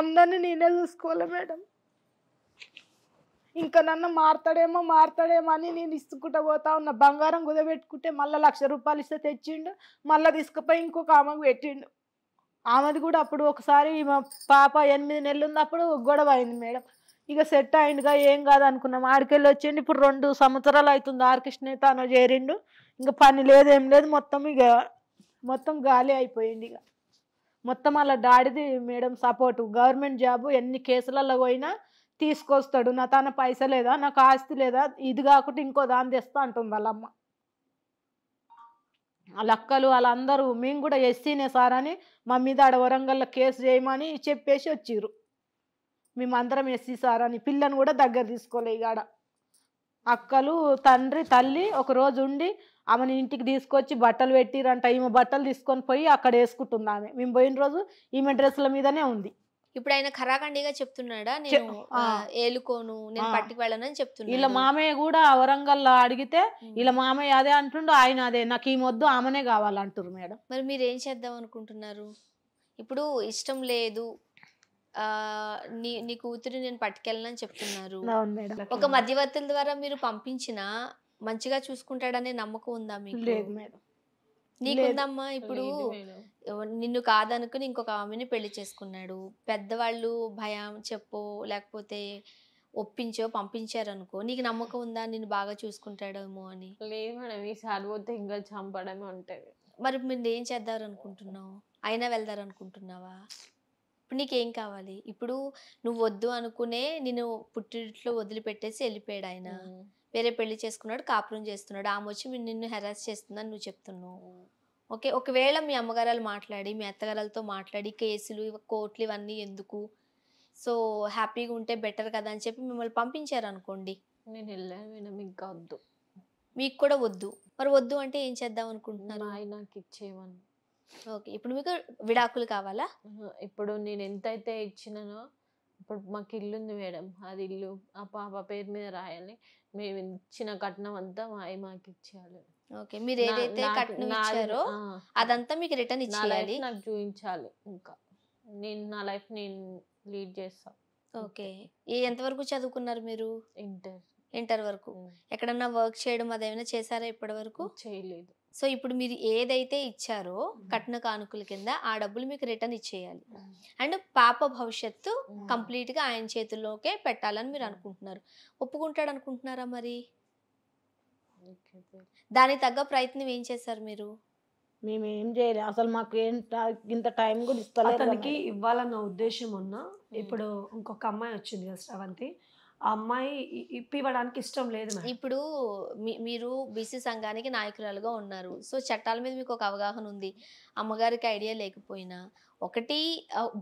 అందరినీ నేనే చూసుకోవాలి మేడం ఇంకా నన్ను మారతాడేమో మారతాడేమో అని నేను ఇసుకుంటా పోతా ఉన్న బంగారం కుదబెట్టుకుంటే మళ్ళీ లక్ష రూపాయలు ఇస్తే తెచ్చిండు మళ్ళీ తీసుకుపోయి ఇంకొక ఆమెకు పెట్టిండు ఆమెది కూడా అప్పుడు ఒకసారి మా పాప ఎనిమిది నెలలు ఉన్నప్పుడు గొడవ అయింది మేడం ఇక సెట్ అయిందిగా ఏం కాదు అనుకున్నాం ఆడికెళ్ళి వచ్చిండు ఇప్పుడు రెండు సంవత్సరాలు అవుతుంది ఆర్కృష్ణ తను చేరిండు ఇంకా పని లేదు ఏం లేదు మొత్తం ఇక మొత్తం గాలి అయిపోయింది ఇక మొత్తం అలా డాడీది మేడం సపోర్టు గవర్నమెంట్ జాబు ఎన్ని కేసులలో పోయినా తీసుకొస్తాడు నా తన పైస లేదా నాకు ఆస్తి లేదా ఇది కాకుండా ఇంకో దాని తెస్తా అంటుంది వాళ్ళమ్మ అక్కలు వాళ్ళందరూ మేము కూడా ఎస్సీనే సార్ అని మా మీద ఆడ వరంగల్లో కేసు చేయమని చెప్పేసి వచ్చిర్రు మేమందరం ఎస్సీ సార్ అని పిల్లని కూడా దగ్గర తీసుకోలే ఇగాడ అక్కలు తండ్రి తల్లి ఒక రోజు ఉండి ఆమెను ఇంటికి తీసుకొచ్చి బట్టలు పెట్టిరంట ఈమె బట్టలు తీసుకొని పోయి అక్కడ వేసుకుంటుంది ఆమె మేము పోయిన రోజు ఈమె డ్రెస్సుల మీదనే ఉంది ఇప్పుడు ఆయన ఖరాఖండిగా చెప్తున్నాడా నేను ఏలుకోను నేను పట్టుకు వెళ్ళనని చెప్తున్నా ఇలా మామయ్య కూడా వరంగల్లో అడిగితే ఇలా మామయ్య అదే అంటుండో ఆయన అదే నాకు ఈ మొద్దు ఆమెనే కావాలంటారు మేడం మరి మీరు ఏం చేద్దాం అనుకుంటున్నారు ఇప్పుడు ఇష్టం లేదు నీ నీ కూతురు నేను పట్టుకెళ్ళనని చెప్తున్నారు ఒక మధ్యవర్తుల ద్వారా మీరు పంపించిన మంచిగా చూసుకుంటాడనే నమ్మకం ఉందా మీకు లేదు మేడం నీకుందమ్మా ఇప్పుడు నిన్ను కాదనుకుని ఇంకొక ఆమెని పెళ్లి చేసుకున్నాడు పెద్దవాళ్ళు భయం చెప్పో లేకపోతే ఒప్పించో పంపించారనుకో నీకు నమ్మకం ఉందా నిన్ను బాగా చూసుకుంటాడేమో అని లేదు మేడం సార్ పోతే ఇంకా చంపడమే ఉంటుంది మరి మీరు ఏం చేద్దారు అనుకుంటున్నావు అయినా వెళ్దారు అనుకుంటున్నావా ఇప్పుడు నీకేం కావాలి ఇప్పుడు నువ్వు వద్దు అనుకునే నేను పుట్టిట్లో వదిలిపెట్టేసి వెళ్ళిపోయాడు ఆయన వేరే పెళ్లి చేసుకున్నాడు కాపురం చేస్తున్నాడు ఆమె వచ్చి నిన్ను హెరాస్ చేస్తుందని నువ్వు చెప్తున్నావు ఓకే ఒకవేళ మీ అమ్మగారాలు మాట్లాడి మీ అత్తగారాలతో మాట్లాడి కేసులు కోర్టులు ఇవన్నీ ఎందుకు సో హ్యాపీగా ఉంటే బెటర్ కదా అని చెప్పి మిమ్మల్ని పంపించారు అనుకోండి నేను వెళ్ళాను మేడం వద్దు మీకు కూడా వద్దు మరి వద్దు అంటే ఏం చేద్దాం అనుకుంటున్నాను ఆయనకి ఇచ్చేయమని ఓకే ఇప్పుడు మీకు విడాకులు కావాలా ఇప్పుడు నేను ఎంతైతే ఇచ్చినానో ఇప్పుడు మాకు ఇల్లు ఉంది మేడం అది ఇల్లు ఆ పాప పేరు మీద రాయాలి మేము ఇచ్చిన కట్నం అంతా మా అయ్య మాకు ఇచ్చేయాలి ఓకే మీరు ఏదైతే కట్నం ఇచ్చారో అదంతా మీకు రిటర్న్ ఇచ్చేయాలి నాకు చూపించాలి ఇంకా నేను నా లైఫ్ నేను లీడ్ చేస్తా ఓకే ఎంతవరకు చదువుకున్నారు మీరు ఇంటర్ ఇంటర్ వరకు ఎక్కడన్నా వర్క్ చేయడం అదేమైనా చేశారా ఇప్పటి వరకు చేయలేదు సో ఇప్పుడు మీరు ఏదైతే ఇచ్చారో కట్న కానుకల కింద ఆ డబ్బులు మీకు రిటర్న్ ఇచ్చేయాలి అండ్ పాప భవిష్యత్తు కంప్లీట్గా ఆయన చేతుల్లోకే పెట్టాలని మీరు అనుకుంటున్నారు ఒప్పుకుంటాడు అనుకుంటున్నారా మరి దానికి తగ్గ ప్రయత్నం ఏం చేశారు మీరు మేము ఏం చేయాలి అసలు మాకు ఏం ఇంత టైం కూడా ఇస్తాను ఇవ్వాలన్న ఉద్దేశం ఉన్నా ఇప్పుడు ఇంకొక అమ్మాయి వచ్చింది కదా శ్రవంతి అమ్మాయి ఇప్పివ్వడానికి ఇష్టం లేదు ఇప్పుడు మీరు బీసీ సంఘానికి నాయకురాలుగా ఉన్నారు సో చట్టాల మీద మీకు ఒక అవగాహన ఉంది అమ్మగారికి ఐడియా లేకపోయినా ఒకటి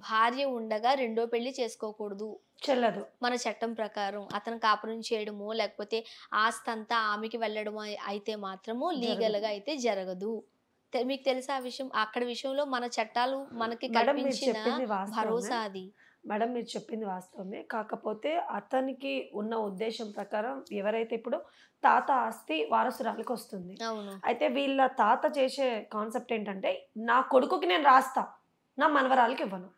భార్య ఉండగా రెండో పెళ్లి చేసుకోకూడదు చెల్లదు మన చట్టం ప్రకారం అతను కాపురం చేయడము లేకపోతే ఆస్తి అంతా ఆమెకి వెళ్ళడమో అయితే మాత్రము లీగల్గా అయితే జరగదు మీకు తెలుసా ఆ విషయం అక్కడ విషయంలో మన చట్టాలు మనకి కల్పించిన భరోసా అది మేడం మీరు చెప్పింది వాస్తవమే కాకపోతే అతనికి ఉన్న ఉద్దేశం ప్రకారం ఎవరైతే ఇప్పుడు తాత ఆస్తి వారసురాలకు వస్తుంది అయితే వీళ్ళ తాత చేసే కాన్సెప్ట్ ఏంటంటే నా కొడుకుకి నేను రాస్తా నా మనవరాలకి ఇవ్వను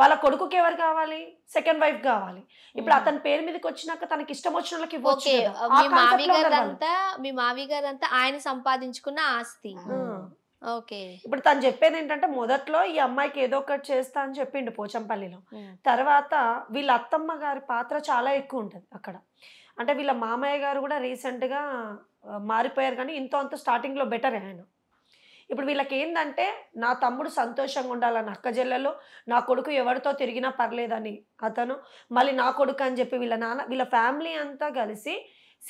వాళ్ళ కొడుకుకి ఎవరు కావాలి సెకండ్ వైఫ్ కావాలి ఇప్పుడు అతని పేరు మీదకి వచ్చినాక తనకి ఇష్టం వచ్చిన వాళ్ళకి మీ మావి గారంతా మీ మావి అంతా ఆయన సంపాదించుకున్న ఆస్తి ఓకే ఇప్పుడు తను చెప్పేది ఏంటంటే మొదట్లో ఈ అమ్మాయికి ఏదో ఒకటి చేస్తా అని చెప్పిండు పోచంపల్లిలో తర్వాత వీళ్ళ అత్తమ్మ గారి పాత్ర చాలా ఎక్కువ ఉంటుంది అక్కడ అంటే వీళ్ళ మామయ్య గారు కూడా రీసెంట్గా మారిపోయారు కానీ ఇంత అంత స్టార్టింగ్లో బెటర్ ఆయన ఇప్పుడు వీళ్ళకి ఏంటంటే నా తమ్ముడు సంతోషంగా ఉండాలని అక్క జిల్లలో నా కొడుకు ఎవరితో తిరిగినా పర్లేదని అతను మళ్ళీ నా కొడుకు అని చెప్పి వీళ్ళ నాన్న వీళ్ళ ఫ్యామిలీ అంతా కలిసి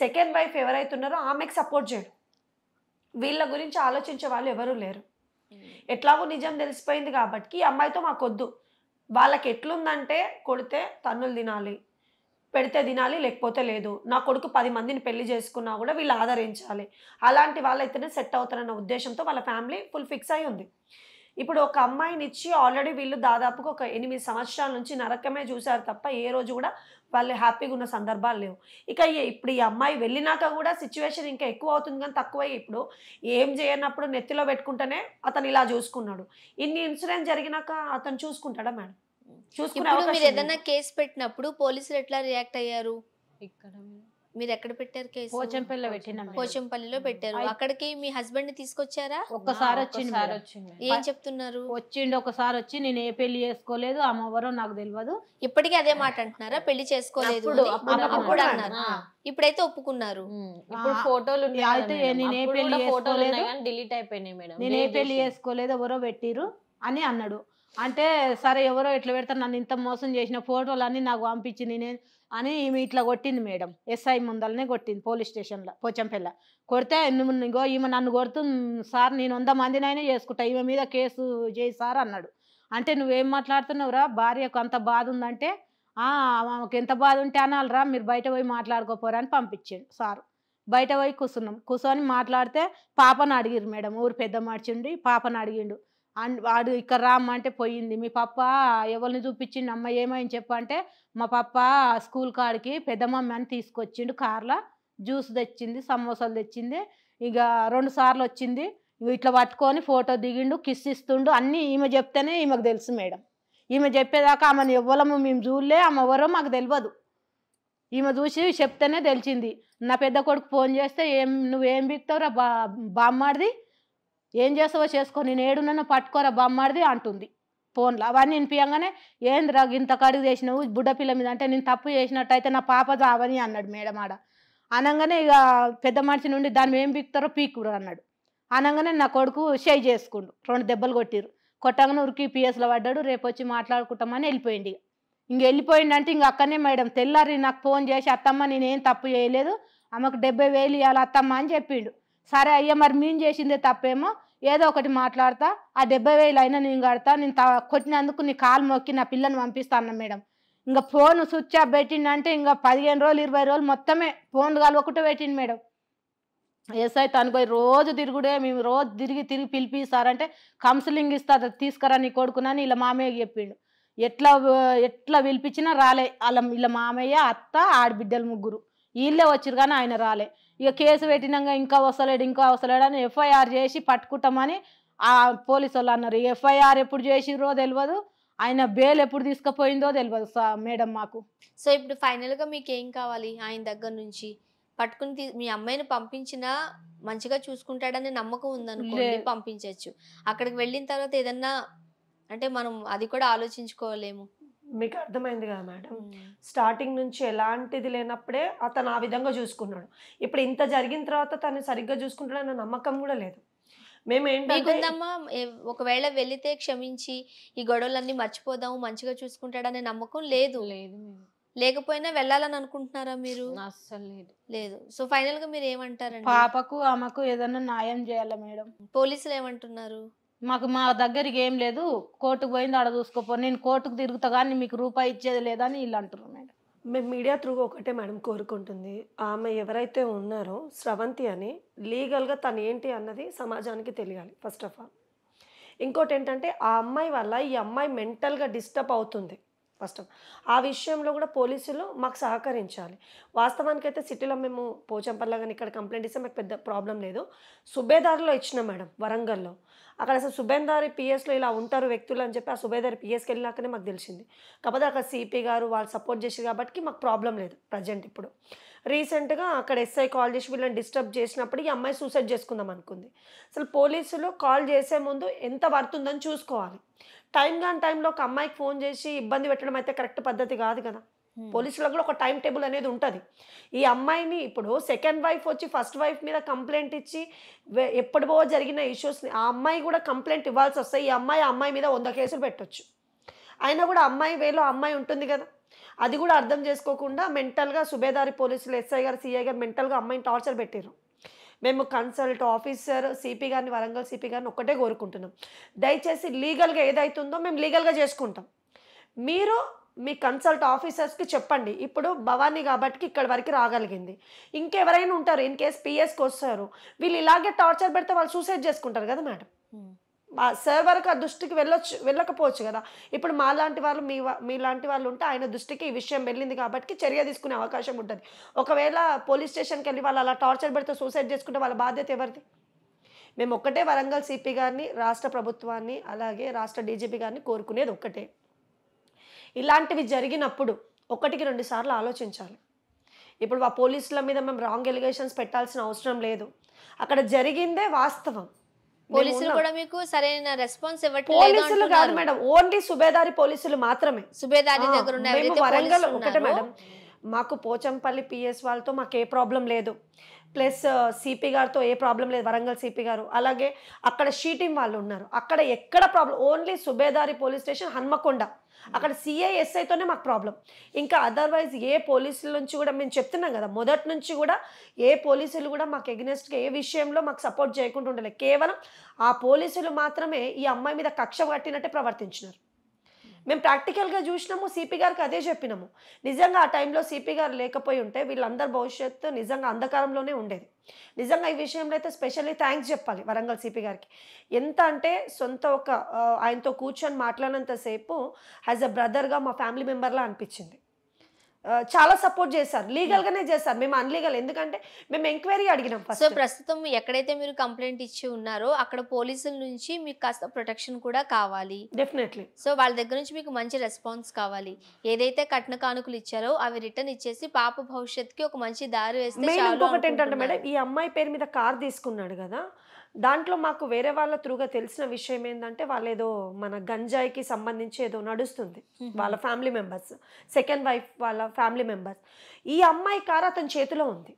సెకండ్ వైఫ్ ఎవరైతున్నారో ఆమెకు సపోర్ట్ చేయడం వీళ్ళ గురించి ఆలోచించే వాళ్ళు ఎవరూ లేరు ఎట్లాగో నిజం తెలిసిపోయింది కాబట్టి ఈ అమ్మాయితో మాకొద్దు వాళ్ళకి ఎట్లుందంటే కొడితే తన్నులు తినాలి పెడితే తినాలి లేకపోతే లేదు నా కొడుకు పది మందిని పెళ్లి చేసుకున్నా కూడా వీళ్ళు ఆదరించాలి అలాంటి వాళ్ళైతేనే సెట్ అవుతారన్న ఉద్దేశంతో వాళ్ళ ఫ్యామిలీ ఫుల్ ఫిక్స్ అయి ఉంది ఇప్పుడు ఒక అమ్మాయినిచ్చి ఆల్రెడీ వీళ్ళు దాదాపుగా ఒక ఎనిమిది సంవత్సరాల నుంచి నరకమే చూశారు తప్ప ఏ రోజు కూడా వాళ్ళు హ్యాపీగా ఉన్న సందర్భాలు లేవు ఇక ఇప్పుడు ఈ అమ్మాయి వెళ్ళినాక కూడా సిచ్యువేషన్ ఇంకా ఎక్కువ అవుతుంది కానీ తక్కువ ఇప్పుడు ఏం చేయనప్పుడు నెత్తిలో పెట్టుకుంటేనే అతను ఇలా చూసుకున్నాడు ఇన్ని ఇన్సిడెంట్ జరిగినాక అతను చూసుకుంటాడా మేడం చూసుకున్నాడు మీరు ఏదైనా కేసు పెట్టినప్పుడు పోలీసులు ఎట్లా రియాక్ట్ అయ్యారు ఇక్కడ మీరు ఎక్కడ పెట్టారు కేసు పోచంపల్లి పెట్టినాం పోచంపల్లిలో పెట్టారు అక్కడికి మీ హస్బెండ్ ని తీసుకొచ్చారా ఒక్కసారి వచ్చింది ఏం చెప్తున్నారు వచ్చిండు ఒకసారి వచ్చి నేను ఏ పెళ్లి చేసుకోలేదు అమ్మవరో నాకు తెలియదు ఇప్పటికీ అదే మాట అంటున్నారా పెళ్లి చేసుకోలేదు అప్పుడు అన్నారు ఇప్పుడైతే ఒప్పుకున్నారు ఇప్పుడు ఫోటోలు అయితే నేను ఏ పెళ్లి చేసుకోలేదు డిలీట్ అయిపోయినాయి మేడం నేను ఏ పెళ్లి చేసుకోలేదు ఎవరో పెట్టిరు అని అన్నాడు అంటే సరే ఎవరో ఇట్లా పెడతారు నన్ను ఇంత మోసం చేసిన ఫోటోలు అన్నీ నాకు పంపించి నేను అని ఈమె ఇట్లా కొట్టింది మేడం ఎస్ఐ ముందలనే కొట్టింది పోలీస్ స్టేషన్లో పోచంపల్ల కొడితే ఇంకో ఈమె నన్ను కొడుతుంది సార్ నేను వంద మందినైనా చేసుకుంటా ఈమె మీద కేసు చేయి సార్ అన్నాడు అంటే నువ్వేం మాట్లాడుతున్నావురా భార్యకు అంత బాధ ఉందంటే మాకు ఎంత బాధ ఉంటే అనాలరా మీరు బయట పోయి మాట్లాడుకోపోరా అని పంపించాడు సారు బయట పోయి కూర్చున్నాం కూర్చొని మాట్లాడితే పాపను అడిగిరు మేడం ఊరు పెద్ద మార్చిండి పాపను అడిగిండు అండ్ వాడు ఇక్కడ రామ్మంటే పోయింది మీ పప్ప ఎవరిని చూపించిండు అమ్మ ఏమైంది చెప్పంటే మా పప్ప స్కూల్ కాడికి పెద్దమమ్మ అని తీసుకొచ్చిండు కార్లో జ్యూస్ తెచ్చింది సమోసాలు తెచ్చింది ఇక రెండు సార్లు వచ్చింది ఇట్లా పట్టుకొని ఫోటో దిగిండు కిస్ ఇస్తుండు అన్నీ ఈమె చెప్తేనే ఈమెకు తెలుసు మేడం ఈమె చెప్పేదాకా ఆమెను ఎవ్వలము మేము చూడలే ఆమె ఎవరో మాకు తెలియదు ఈమె చూసి చెప్తేనే తెలిసింది నా పెద్ద కొడుకు ఫోన్ చేస్తే ఏం నువ్వేం బిక్తావు రా బా బామ్మాడిది ఏం చేసావో చేసుకో నేను నన్ను పట్టుకోరా బొమ్మడిది అంటుంది ఫోన్లో అవన్నీ వినిపించగానే రా ఇంత కడుగు చేసినావు బుడ్డపిల్ల మీద అంటే నేను తప్పు చేసినట్టయితే నా పాప చావని అన్నాడు మేడం ఆడ అనగానే ఇక పెద్ద మనిషి నుండి దాన్ని ఏం పీక్తారో పీకుడు అన్నాడు అనగానే నా కొడుకు షై చేసుకుండు రెండు దెబ్బలు కొట్టిరు కొట్టగానే ఉరికి పిఎస్లో పడ్డాడు రేపు వచ్చి మాట్లాడుకుంటామని వెళ్ళిపోయింది ఇక ఇంక వెళ్ళిపోయిందంటే ఇంక అక్కనే మేడం తెల్లారి నాకు ఫోన్ చేసి అత్తమ్మ నేనేం తప్పు చేయలేదు ఆమెకు డెబ్బై వేలు ఇవ్వాలి అత్తమ్మ అని చెప్పిండు సరే అయ్యా మరి మేము చేసిందే తప్పేమో ఏదో ఒకటి మాట్లాడతా ఆ డెబ్బై వేలు అయినా నేను కడతా నేను కొట్టినందుకు నీ కాలు మొక్కి నా పిల్లని పంపిస్తాను మేడం ఇంకా ఫోన్ స్విచ్ ఆఫ్ పెట్టిండంటే ఇంకా పదిహేను రోజులు ఇరవై రోజులు మొత్తమే ఫోన్ ఒకటే పెట్టింది మేడం ఎస్ఐ తను పోయి రోజు తిరుగుడే మేము రోజు తిరిగి తిరిగి పిలిపిస్తారంటే కౌన్సిలింగ్ ఇస్తా తీసుకురా నీ కొడుకునని ఇలా మామయ్య చెప్పిండు ఎట్లా ఎట్లా పిలిపించినా రాలే వాళ్ళ ఇలా మామయ్య అత్త ఆడబిడ్డలు ముగ్గురు వీళ్ళే వచ్చారు కానీ ఆయన రాలే ఇక కేసు పెట్టినాక ఇంకా వస్తలేడు ఇంకా వస్తలేడు అని ఎఫ్ఐఆర్ చేసి పట్టుకుంటామని ఆ పోలీసు వాళ్ళు అన్నారు ఎఫ్ఐఆర్ ఎప్పుడు చేసిరో తెలియదు ఆయన బెయిల్ ఎప్పుడు తీసుకుపోయిందో తెలియదు మేడం మాకు సో ఇప్పుడు ఫైనల్గా మీకు ఏం కావాలి ఆయన దగ్గర నుంచి పట్టుకుని మీ అమ్మాయిని పంపించినా మంచిగా చూసుకుంటాడని నమ్మకం ఉందను పంపించవచ్చు అక్కడికి వెళ్ళిన తర్వాత ఏదన్నా అంటే మనం అది కూడా ఆలోచించుకోలేము మీకు అర్థమైంది కదా మేడం స్టార్టింగ్ నుంచి ఎలాంటిది లేనప్పుడే అతను ఆ విధంగా చూసుకున్నాడు ఇప్పుడు ఇంత జరిగిన తర్వాత తను సరిగ్గా చూసుకుంటాడన్న నమ్మకం కూడా లేదు మేము ఏంటంటే ఒకవేళ వెళితే క్షమించి ఈ గొడవలన్నీ మర్చిపోదాము మంచిగా చూసుకుంటాడనే నమ్మకం లేదు లేదు లేకపోయినా వెళ్ళాలని అనుకుంటున్నారా మీరు అస్సలు లేదు లేదు సో ఫైనల్ గా మీరు ఏమంటారండి పాపకు ఆమెకు ఏదైనా న్యాయం చేయాలా మేడం పోలీసులు ఏమంటున్నారు మాకు మా దగ్గరికి ఏం లేదు కోర్టుకు పోయింది ఆడ చూసుకోపో నేను కోర్టుకు తిరుగుతా కానీ మీకు రూపాయి ఇచ్చేది లేదని వీళ్ళు అంటున్నారు మేడం మేము మీడియా త్రూ ఒకటే మేడం కోరుకుంటుంది ఆమె ఎవరైతే ఉన్నారో స్రవంతి అని లీగల్గా తను ఏంటి అన్నది సమాజానికి తెలియాలి ఫస్ట్ ఆఫ్ ఆల్ ఇంకోటి ఏంటంటే ఆ అమ్మాయి వల్ల ఈ అమ్మాయి మెంటల్గా డిస్టర్బ్ అవుతుంది ఫస్ట్ ఆఫ్ ఆ విషయంలో కూడా పోలీసులు మాకు సహకరించాలి వాస్తవానికి అయితే సిటీలో మేము పోచంపల్లా కానీ ఇక్కడ కంప్లైంట్ ఇస్తే మాకు పెద్ద ప్రాబ్లం లేదు సుబేదార్లో ఇచ్చిన మేడం వరంగల్లో అక్కడ అసలు సుబేందారి పిఎస్లో ఇలా ఉంటారు వ్యక్తులు అని చెప్పి ఆ సుబేదారి పిఎస్కి వెళ్ళినాకనే మాకు తెలిసింది కాకపోతే అక్కడ సిపి గారు వాళ్ళు సపోర్ట్ చేసి కాబట్టి మాకు ప్రాబ్లం లేదు ప్రజెంట్ ఇప్పుడు రీసెంట్గా అక్కడ ఎస్ఐ కాల్ చేసి వీళ్ళని డిస్టర్బ్ చేసినప్పుడు ఈ అమ్మాయి సూసైడ్ చేసుకుందాం అనుకుంది అసలు పోలీసులు కాల్ చేసే ముందు ఎంత పడుతుందని చూసుకోవాలి టైం కాని టైంలో ఒక అమ్మాయికి ఫోన్ చేసి ఇబ్బంది పెట్టడం అయితే కరెక్ట్ పద్ధతి కాదు కదా పోలీసులకు కూడా ఒక టైం టేబుల్ అనేది ఉంటుంది ఈ అమ్మాయిని ఇప్పుడు సెకండ్ వైఫ్ వచ్చి ఫస్ట్ వైఫ్ మీద కంప్లైంట్ ఇచ్చి ఎప్పటివో జరిగిన ఇష్యూస్ని ఆ అమ్మాయి కూడా కంప్లైంట్ ఇవ్వాల్సి వస్తాయి ఈ అమ్మాయి అమ్మాయి మీద వంద కేసులు పెట్టవచ్చు అయినా కూడా అమ్మాయి వేలో అమ్మాయి ఉంటుంది కదా అది కూడా అర్థం చేసుకోకుండా మెంటల్గా సుబేదారి పోలీసులు ఎస్ఐ గారు సిఐ గారు మెంటల్గా అమ్మాయిని టార్చర్ పెట్టారు మేము కన్సల్ట్ ఆఫీసర్ సిపి గారిని వరంగల్ సిపి గారిని ఒక్కటే కోరుకుంటున్నాం దయచేసి లీగల్గా ఏదైతుందో మేము లీగల్గా చేసుకుంటాం మీరు మీ కన్సల్ట్ ఆఫీసర్స్కి చెప్పండి ఇప్పుడు భవానీ కాబట్టి ఇక్కడ వరకు రాగలిగింది ఇంకెవరైనా ఉంటారు ఇన్ కేస్ పిఎస్కి వస్తారు వీళ్ళు ఇలాగే టార్చర్ పెడితే వాళ్ళు సూసైడ్ చేసుకుంటారు కదా hmm. మేడం సార్ వరకు ఆ దృష్టికి వెళ్ళొచ్చు వెళ్ళకపోవచ్చు కదా ఇప్పుడు మా లాంటి వాళ్ళు మీ మీలాంటి వాళ్ళు ఉంటే ఆయన దృష్టికి ఈ విషయం వెళ్ళింది కాబట్టి చర్య తీసుకునే అవకాశం ఉంటుంది ఒకవేళ పోలీస్ స్టేషన్కి వెళ్ళి వాళ్ళు అలా టార్చర్ పెడితే సూసైడ్ చేసుకుంటే వాళ్ళ బాధ్యత ఎవరిది మేము ఒక్కటే వరంగల్ సిపి గారిని రాష్ట్ర ప్రభుత్వాన్ని అలాగే రాష్ట్ర డీజీపీ గారిని కోరుకునేది ఒక్కటే ఇలాంటివి జరిగినప్పుడు ఒకటికి రెండు సార్లు ఆలోచించాలి ఇప్పుడు ఆ పోలీసుల మీద మేము రాంగ్ ఎలిగేషన్స్ పెట్టాల్సిన అవసరం లేదు అక్కడ జరిగిందే వాస్తవం పోలీసులు కూడా మీకు సరైన రెస్పాన్స్ పోలీసులు కాదు మేడం ఓన్లీ సుబేదారి పోలీసులు మాత్రమే సుబేదారి దగ్గర వరంగల్ మేడం మాకు పోచంపల్లి పిఎస్ వాళ్ళతో మాకు ఏ ప్రాబ్లం లేదు ప్లస్ సిపి గారితో ఏ ప్రాబ్లం లేదు వరంగల్ సిపి గారు అలాగే అక్కడ షీటింగ్ వాళ్ళు ఉన్నారు అక్కడ ఎక్కడ problem only Subedari police station Hanamkonda అక్కడ సిఐఎస్ఐతోనే మాకు ప్రాబ్లం ఇంకా అదర్వైజ్ ఏ పోలీసుల నుంచి కూడా మేము చెప్తున్నాం కదా మొదటి నుంచి కూడా ఏ పోలీసులు కూడా మాకు ఎగ్నెస్ట్గా ఏ విషయంలో మాకు సపోర్ట్ చేయకుండా ఉండలేదు కేవలం ఆ పోలీసులు మాత్రమే ఈ అమ్మాయి మీద కక్ష కట్టినట్టే ప్రవర్తించినారు మేము ప్రాక్టికల్గా చూసినాము సిపి గారికి అదే చెప్పినాము నిజంగా ఆ టైంలో సిపి గారు లేకపోయి ఉంటే వీళ్ళందరి భవిష్యత్తు నిజంగా అంధకారంలోనే ఉండేది నిజంగా ఈ విషయంలో అయితే స్పెషల్లీ థ్యాంక్స్ చెప్పాలి వరంగల్ సిపి గారికి ఎంత అంటే సొంత ఒక ఆయనతో కూర్చొని మాట్లాడినంతసేపు యాజ్ అ బ్రదర్గా మా ఫ్యామిలీ మెంబర్లా అనిపించింది చాలా సపోర్ట్ చేశారు లీగల్ hmm. గానే చేశారు మేము అన్లీగల్ ఎందుకంటే మేము ఎంక్వైరీ అడిగినాం సో ప్రస్తుతం ఎక్కడైతే మీరు కంప్లైంట్ ఇచ్చి ఉన్నారో అక్కడ పోలీసుల నుంచి మీకు కాస్త ప్రొటెక్షన్ కూడా కావాలి డెఫినెట్లీ సో వాళ్ళ దగ్గర నుంచి మీకు మంచి రెస్పాన్స్ కావాలి ఏదైతే కట్న కానుకలు ఇచ్చారో అవి రిటర్న్ ఇచ్చేసి పాప భవిష్యత్తుకి ఒక మంచి దారి వేస్తే ఏంటంటే మేడం ఈ అమ్మాయి పేరు మీద కార్ తీసుకున్నాడు కదా దాంట్లో మాకు వేరే వాళ్ళ త్రూగా తెలిసిన విషయం ఏంటంటే వాళ్ళు ఏదో మన గంజాయికి సంబంధించి ఏదో నడుస్తుంది వాళ్ళ ఫ్యామిలీ మెంబర్స్ సెకండ్ వైఫ్ వాళ్ళ ఫ్యామిలీ మెంబర్స్ ఈ అమ్మాయి కారు అతని చేతిలో ఉంది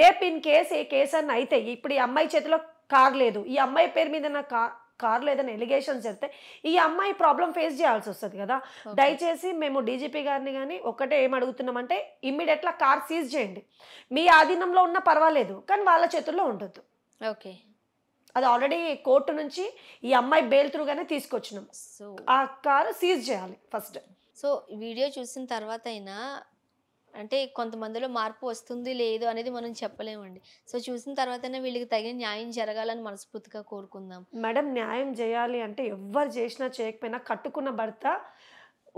రేపు ఇన్ కేసు ఏ కేసు అని అయితే ఇప్పుడు ఈ అమ్మాయి చేతిలో కార్ లేదు ఈ అమ్మాయి పేరు మీద నా కార్ కార్ లేదని ఎలిగేషన్స్ చెప్తే ఈ అమ్మాయి ప్రాబ్లం ఫేస్ చేయాల్సి వస్తుంది కదా దయచేసి మేము డీజీపీ గారిని కానీ ఒకటే ఏం అడుగుతున్నామంటే ఇమ్మీడియట్లా కార్ సీజ్ చేయండి మీ ఆధీనంలో ఉన్న పర్వాలేదు కానీ వాళ్ళ చేతుల్లో ఉండొద్దు ఓకే అది ఆల్రెడీ కోర్టు నుంచి ఈ అమ్మాయి బెయిల్ త్రూగానే తీసుకొచ్చినాం సో ఆ కారు సీజ్ చేయాలి ఫస్ట్ సో వీడియో చూసిన తర్వాత అయినా అంటే కొంతమందిలో మార్పు వస్తుంది లేదు అనేది మనం చెప్పలేమండి సో చూసిన తర్వాతనే వీళ్ళకి తగిన న్యాయం జరగాలని మనస్ఫూర్తిగా కోరుకుందాం మేడం న్యాయం చేయాలి అంటే ఎవ్వరు చేసినా చేయకపోయినా కట్టుకున్న భర్త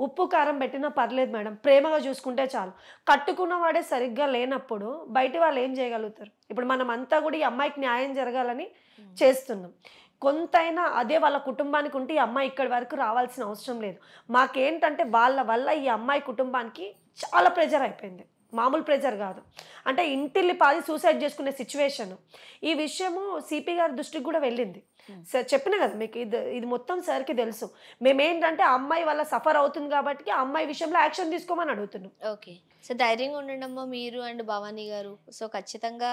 ఉప్పు కారం పెట్టినా పర్లేదు మేడం ప్రేమగా చూసుకుంటే చాలు కట్టుకున్నవాడే సరిగ్గా లేనప్పుడు బయట వాళ్ళు ఏం చేయగలుగుతారు ఇప్పుడు మనం అంతా కూడా ఈ అమ్మాయికి న్యాయం జరగాలని చేస్తున్నాం కొంతైనా అదే వాళ్ళ కుటుంబానికి ఉంటే ఈ అమ్మాయి ఇక్కడి వరకు రావాల్సిన అవసరం లేదు మాకేంటంటే వాళ్ళ వల్ల ఈ అమ్మాయి కుటుంబానికి చాలా ప్రెజర్ అయిపోయింది మామూలు ప్రెజర్ కాదు అంటే ఇంటిల్లి పాది సూసైడ్ చేసుకునే సిచ్యువేషను ఈ విషయము సిపి గారి దృష్టికి కూడా వెళ్ళింది సార్ చెప్పిన కదా మీకు ఇది ఇది మొత్తం సార్కి తెలుసు మేమేంటంటే అమ్మాయి వల్ల సఫర్ అవుతుంది కాబట్టి అమ్మాయి విషయంలో యాక్షన్ తీసుకోమని అడుగుతున్నాం ఓకే సో ధైర్యంగా ఉండండి మీరు అండ్ భవానీ గారు సో ఖచ్చితంగా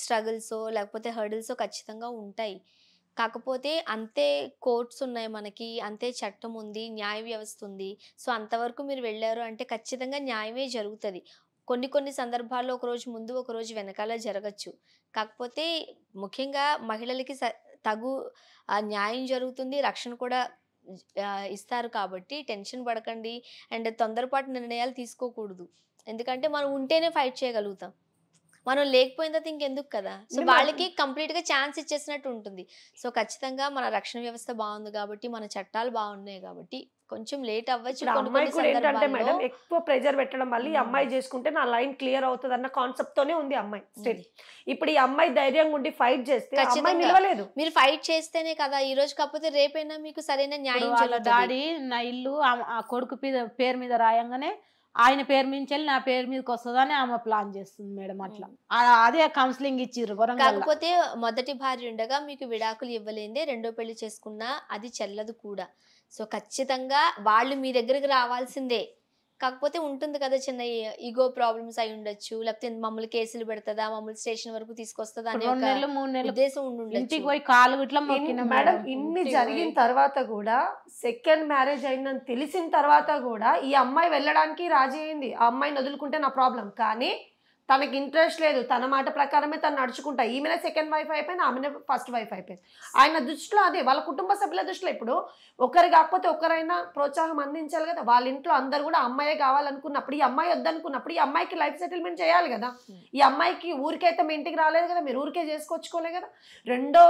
స్ట్రగుల్స్ లేకపోతే హర్డిల్స్ ఖచ్చితంగా ఉంటాయి కాకపోతే అంతే కోర్ట్స్ ఉన్నాయి మనకి అంతే చట్టం ఉంది న్యాయ వ్యవస్థ ఉంది సో అంతవరకు మీరు వెళ్ళారు అంటే ఖచ్చితంగా న్యాయమే జరుగుతుంది కొన్ని కొన్ని సందర్భాల్లో ఒకరోజు ముందు ఒకరోజు వెనకాల జరగచ్చు కాకపోతే ముఖ్యంగా మహిళలకి తగు న్యాయం జరుగుతుంది రక్షణ కూడా ఇస్తారు కాబట్టి టెన్షన్ పడకండి అండ్ తొందరపాటు నిర్ణయాలు తీసుకోకూడదు ఎందుకంటే మనం ఉంటేనే ఫైట్ చేయగలుగుతాం మనం లేకపోయిన తర్వాత ఇంకెందుకు కదా సో వాళ్ళకి కంప్లీట్ గా ఛాన్స్ ఇచ్చేసినట్టు ఉంటుంది సో ఖచ్చితంగా మన రక్షణ వ్యవస్థ బాగుంది కాబట్టి మన చట్టాలు బాగున్నాయి కాబట్టి కొంచెం లేట్ అవ్వచ్చు అమ్మాయి కూడా ఏంటంటే మేడం ఎక్కువ ప్రెజర్ పెట్టడం వల్ల ఈ అమ్మాయి చేసుకుంటే నా లైన్ క్లియర్ అవుతుంది అన్న కాన్సెప్ట్ తోనే ఉంది అమ్మాయి స్టిల్ ఇప్పుడు ఈ అమ్మాయి ధైర్యంగా ఉండి ఫైట్ చేస్తే నిలవలేదు మీరు ఫైట్ చేస్తేనే కదా ఈ రోజు కాకపోతే రేపైనా మీకు సరైన న్యాయం డాడీ నా ఇల్లు ఆ కొడుకు పేరు మీద రాయంగానే ఆయన పేరు మించాలి నా పేరు మీదకి వస్తుందని ఆమె ప్లాన్ చేస్తుంది మేడం అట్లా అదే కౌన్సిలింగ్ ఇచ్చారు కాకపోతే మొదటి భార్య ఉండగా మీకు విడాకులు ఇవ్వలేదే రెండో పెళ్లి చేసుకున్నా అది చెల్లదు కూడా సో ఖచ్చితంగా వాళ్ళు మీ దగ్గరికి రావాల్సిందే కాకపోతే ఉంటుంది కదా చిన్న ఈగో ప్రాబ్లమ్స్ అయి ఉండొచ్చు లేకపోతే మమ్మల్ని కేసులు పెడతదా మమ్మల్ని స్టేషన్ వరకు తీసుకొస్తుందా నెలలు ఉద్దేశం మేడం ఇన్ని జరిగిన తర్వాత కూడా సెకండ్ మ్యారేజ్ అయిందని తెలిసిన తర్వాత కూడా ఈ అమ్మాయి వెళ్ళడానికి రాజీ అయింది ఆ అమ్మాయిని వదులుకుంటే నా ప్రాబ్లం కానీ తనకి ఇంట్రెస్ట్ లేదు తన మాట ప్రకారమే తను నడుచుకుంటా ఈమెనే సెకండ్ వైఫ్ అయిపోయింది ఆమెనే ఫస్ట్ వైఫ్ అయిపోయింది ఆయన దృష్టిలో అదే వాళ్ళ కుటుంబ సభ్యుల దృష్టిలో ఇప్పుడు ఒకరు కాకపోతే ఒకరైనా ప్రోత్సాహం అందించాలి కదా వాళ్ళ ఇంట్లో అందరు కూడా అమ్మాయే కావాలనుకున్నప్పుడు ఈ అమ్మాయి వద్దనుకున్నప్పుడు ఈ అమ్మాయికి లైఫ్ సెటిల్మెంట్ చేయాలి కదా ఈ అమ్మాయికి ఊరికైతే మీ ఇంటికి రాలేదు కదా మీరు ఊరికే చేసుకొచ్చుకోలే కదా రెండో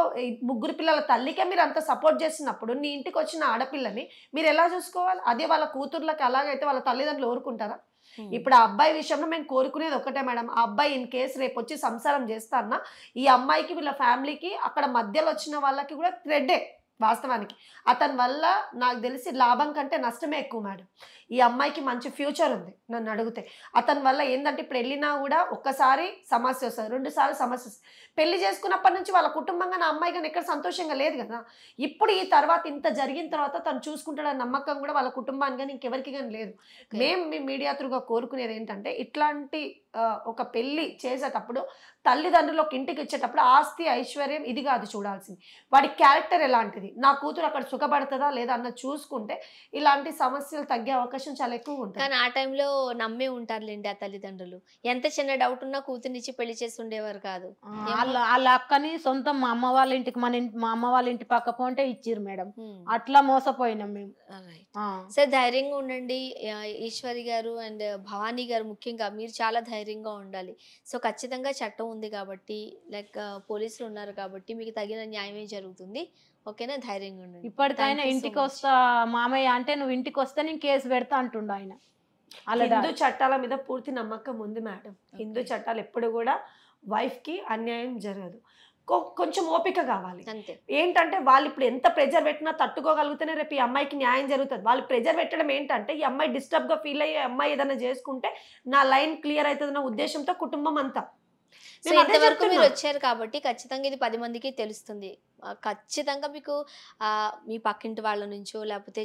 ముగ్గురు పిల్లల తల్లికే మీరు అంత సపోర్ట్ చేసినప్పుడు నీ ఇంటికి వచ్చిన ఆడపిల్లని మీరు ఎలా చూసుకోవాలి అదే వాళ్ళ కూతుర్లకి అలాగైతే వాళ్ళ తల్లిదండ్రులు ఊరుకుంటారా ఇప్పుడు ఆ అబ్బాయి విషయంలో మేము కోరుకునేది ఒకటే మేడం ఆ అబ్బాయి ఇన్ కేసు రేపు వచ్చి సంసారం చేస్తానా ఈ అమ్మాయికి వీళ్ళ ఫ్యామిలీకి అక్కడ మధ్యలో వచ్చిన వాళ్ళకి కూడా థ్రెడ్డే వాస్తవానికి అతని వల్ల నాకు తెలిసి లాభం కంటే నష్టమే ఎక్కువ మేడం ఈ అమ్మాయికి మంచి ఫ్యూచర్ ఉంది నన్ను అడిగితే అతని వల్ల ఏంటంటే ఇప్పుడు వెళ్ళినా కూడా ఒక్కసారి సమస్య వస్తుంది రెండుసార్లు సమస్య వస్తుంది పెళ్లి చేసుకున్నప్పటి నుంచి వాళ్ళ కుటుంబంగా నా అమ్మాయి కానీ ఎక్కడ సంతోషంగా లేదు కదా ఇప్పుడు ఈ తర్వాత ఇంత జరిగిన తర్వాత తను చూసుకుంటాడు నమ్మకం కూడా వాళ్ళ కుటుంబానికి కానీ ఇంకెవరికి కానీ లేదు మేము మీ మీడియా త్రూగా కోరుకునేది ఏంటంటే ఇట్లాంటి ఒక పెళ్ళి చేసేటప్పుడు తల్లిదండ్రులు ఒక ఇంటికి ఇచ్చేటప్పుడు ఆస్తి ఐశ్వర్యం ఇది కాదు చూడాల్సింది వాడి క్యారెక్టర్ ఎలాంటిది నా కూతురు అక్కడ సుఖపడుతుందా లేదా అన్న చూసుకుంటే ఇలాంటి సమస్యలు తగ్గే అవకాశం అవకాశం చాలా ఎక్కువ ఉంటుంది కానీ ఆ టైంలో నమ్మే ఉంటారులేండి ఆ తల్లిదండ్రులు ఎంత చిన్న డౌట్ ఉన్నా కూతురునిచ్చి పెళ్లి చేసి ఉండేవారు కాదు వాళ్ళ వాళ్ళ అక్కని సొంతం మా అమ్మ వాళ్ళ ఇంటికి మన ఇంటి మా అమ్మ వాళ్ళ ఇంటి పక్క పోంటే ఇచ్చారు మేడం అట్లా మోసపోయినాం మేము సరే ధైర్యంగా ఉండండి ఈశ్వరి గారు అండ్ భవానీ గారు ముఖ్యంగా మీరు చాలా ధైర్యంగా ఉండాలి సో ఖచ్చితంగా చట్టం ఉంది కాబట్టి లైక్ పోలీసులు ఉన్నారు కాబట్టి మీకు తగిన న్యాయమే జరుగుతుంది ఓకేనా ధైర్యంగా ఉండండి ఇప్పటికైనా ఇంటికి వస్తా మామయ్య అంటే నువ్వు ఇంటికి వస్తే నేను కేసు పెడతా అంటుండు ఆయన అలా హిందూ చట్టాల మీద పూర్తి నమ్మకం ఉంది మేడం హిందూ చట్టాలు ఎప్పుడు కూడా వైఫ్కి అన్యాయం జరగదు కొంచెం ఓపిక కావాలి ఏంటంటే వాళ్ళు ఇప్పుడు ఎంత ప్రెజర్ పెట్టినా తట్టుకోగలిగితేనే రేపు ఈ అమ్మాయికి న్యాయం జరుగుతుంది వాళ్ళు ప్రెజర్ పెట్టడం ఏంటంటే ఈ అమ్మాయి డిస్టర్బ్గా ఫీల్ అయ్యే అమ్మాయి ఏదైనా చేసుకుంటే నా లైన్ క్లియర్ అవుతుందన్న ఉద్దేశంతో కుటుంబం అంతా సో ఇంతవరకు మీరు వచ్చారు కాబట్టి ఖచ్చితంగా ఇది పది మందికి తెలుస్తుంది ఖచ్చితంగా మీకు మీ పక్కింటి వాళ్ళ నుంచో లేకపోతే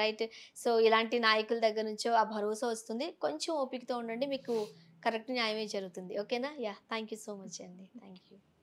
రైట్ సో ఇలాంటి నాయకుల దగ్గర నుంచో ఆ భరోసా వస్తుంది కొంచెం ఓపికతో ఉండండి మీకు కరెక్ట్ న్యాయమే జరుగుతుంది ఓకేనా yeah thank you so much అండి థ్యాంక్ యూ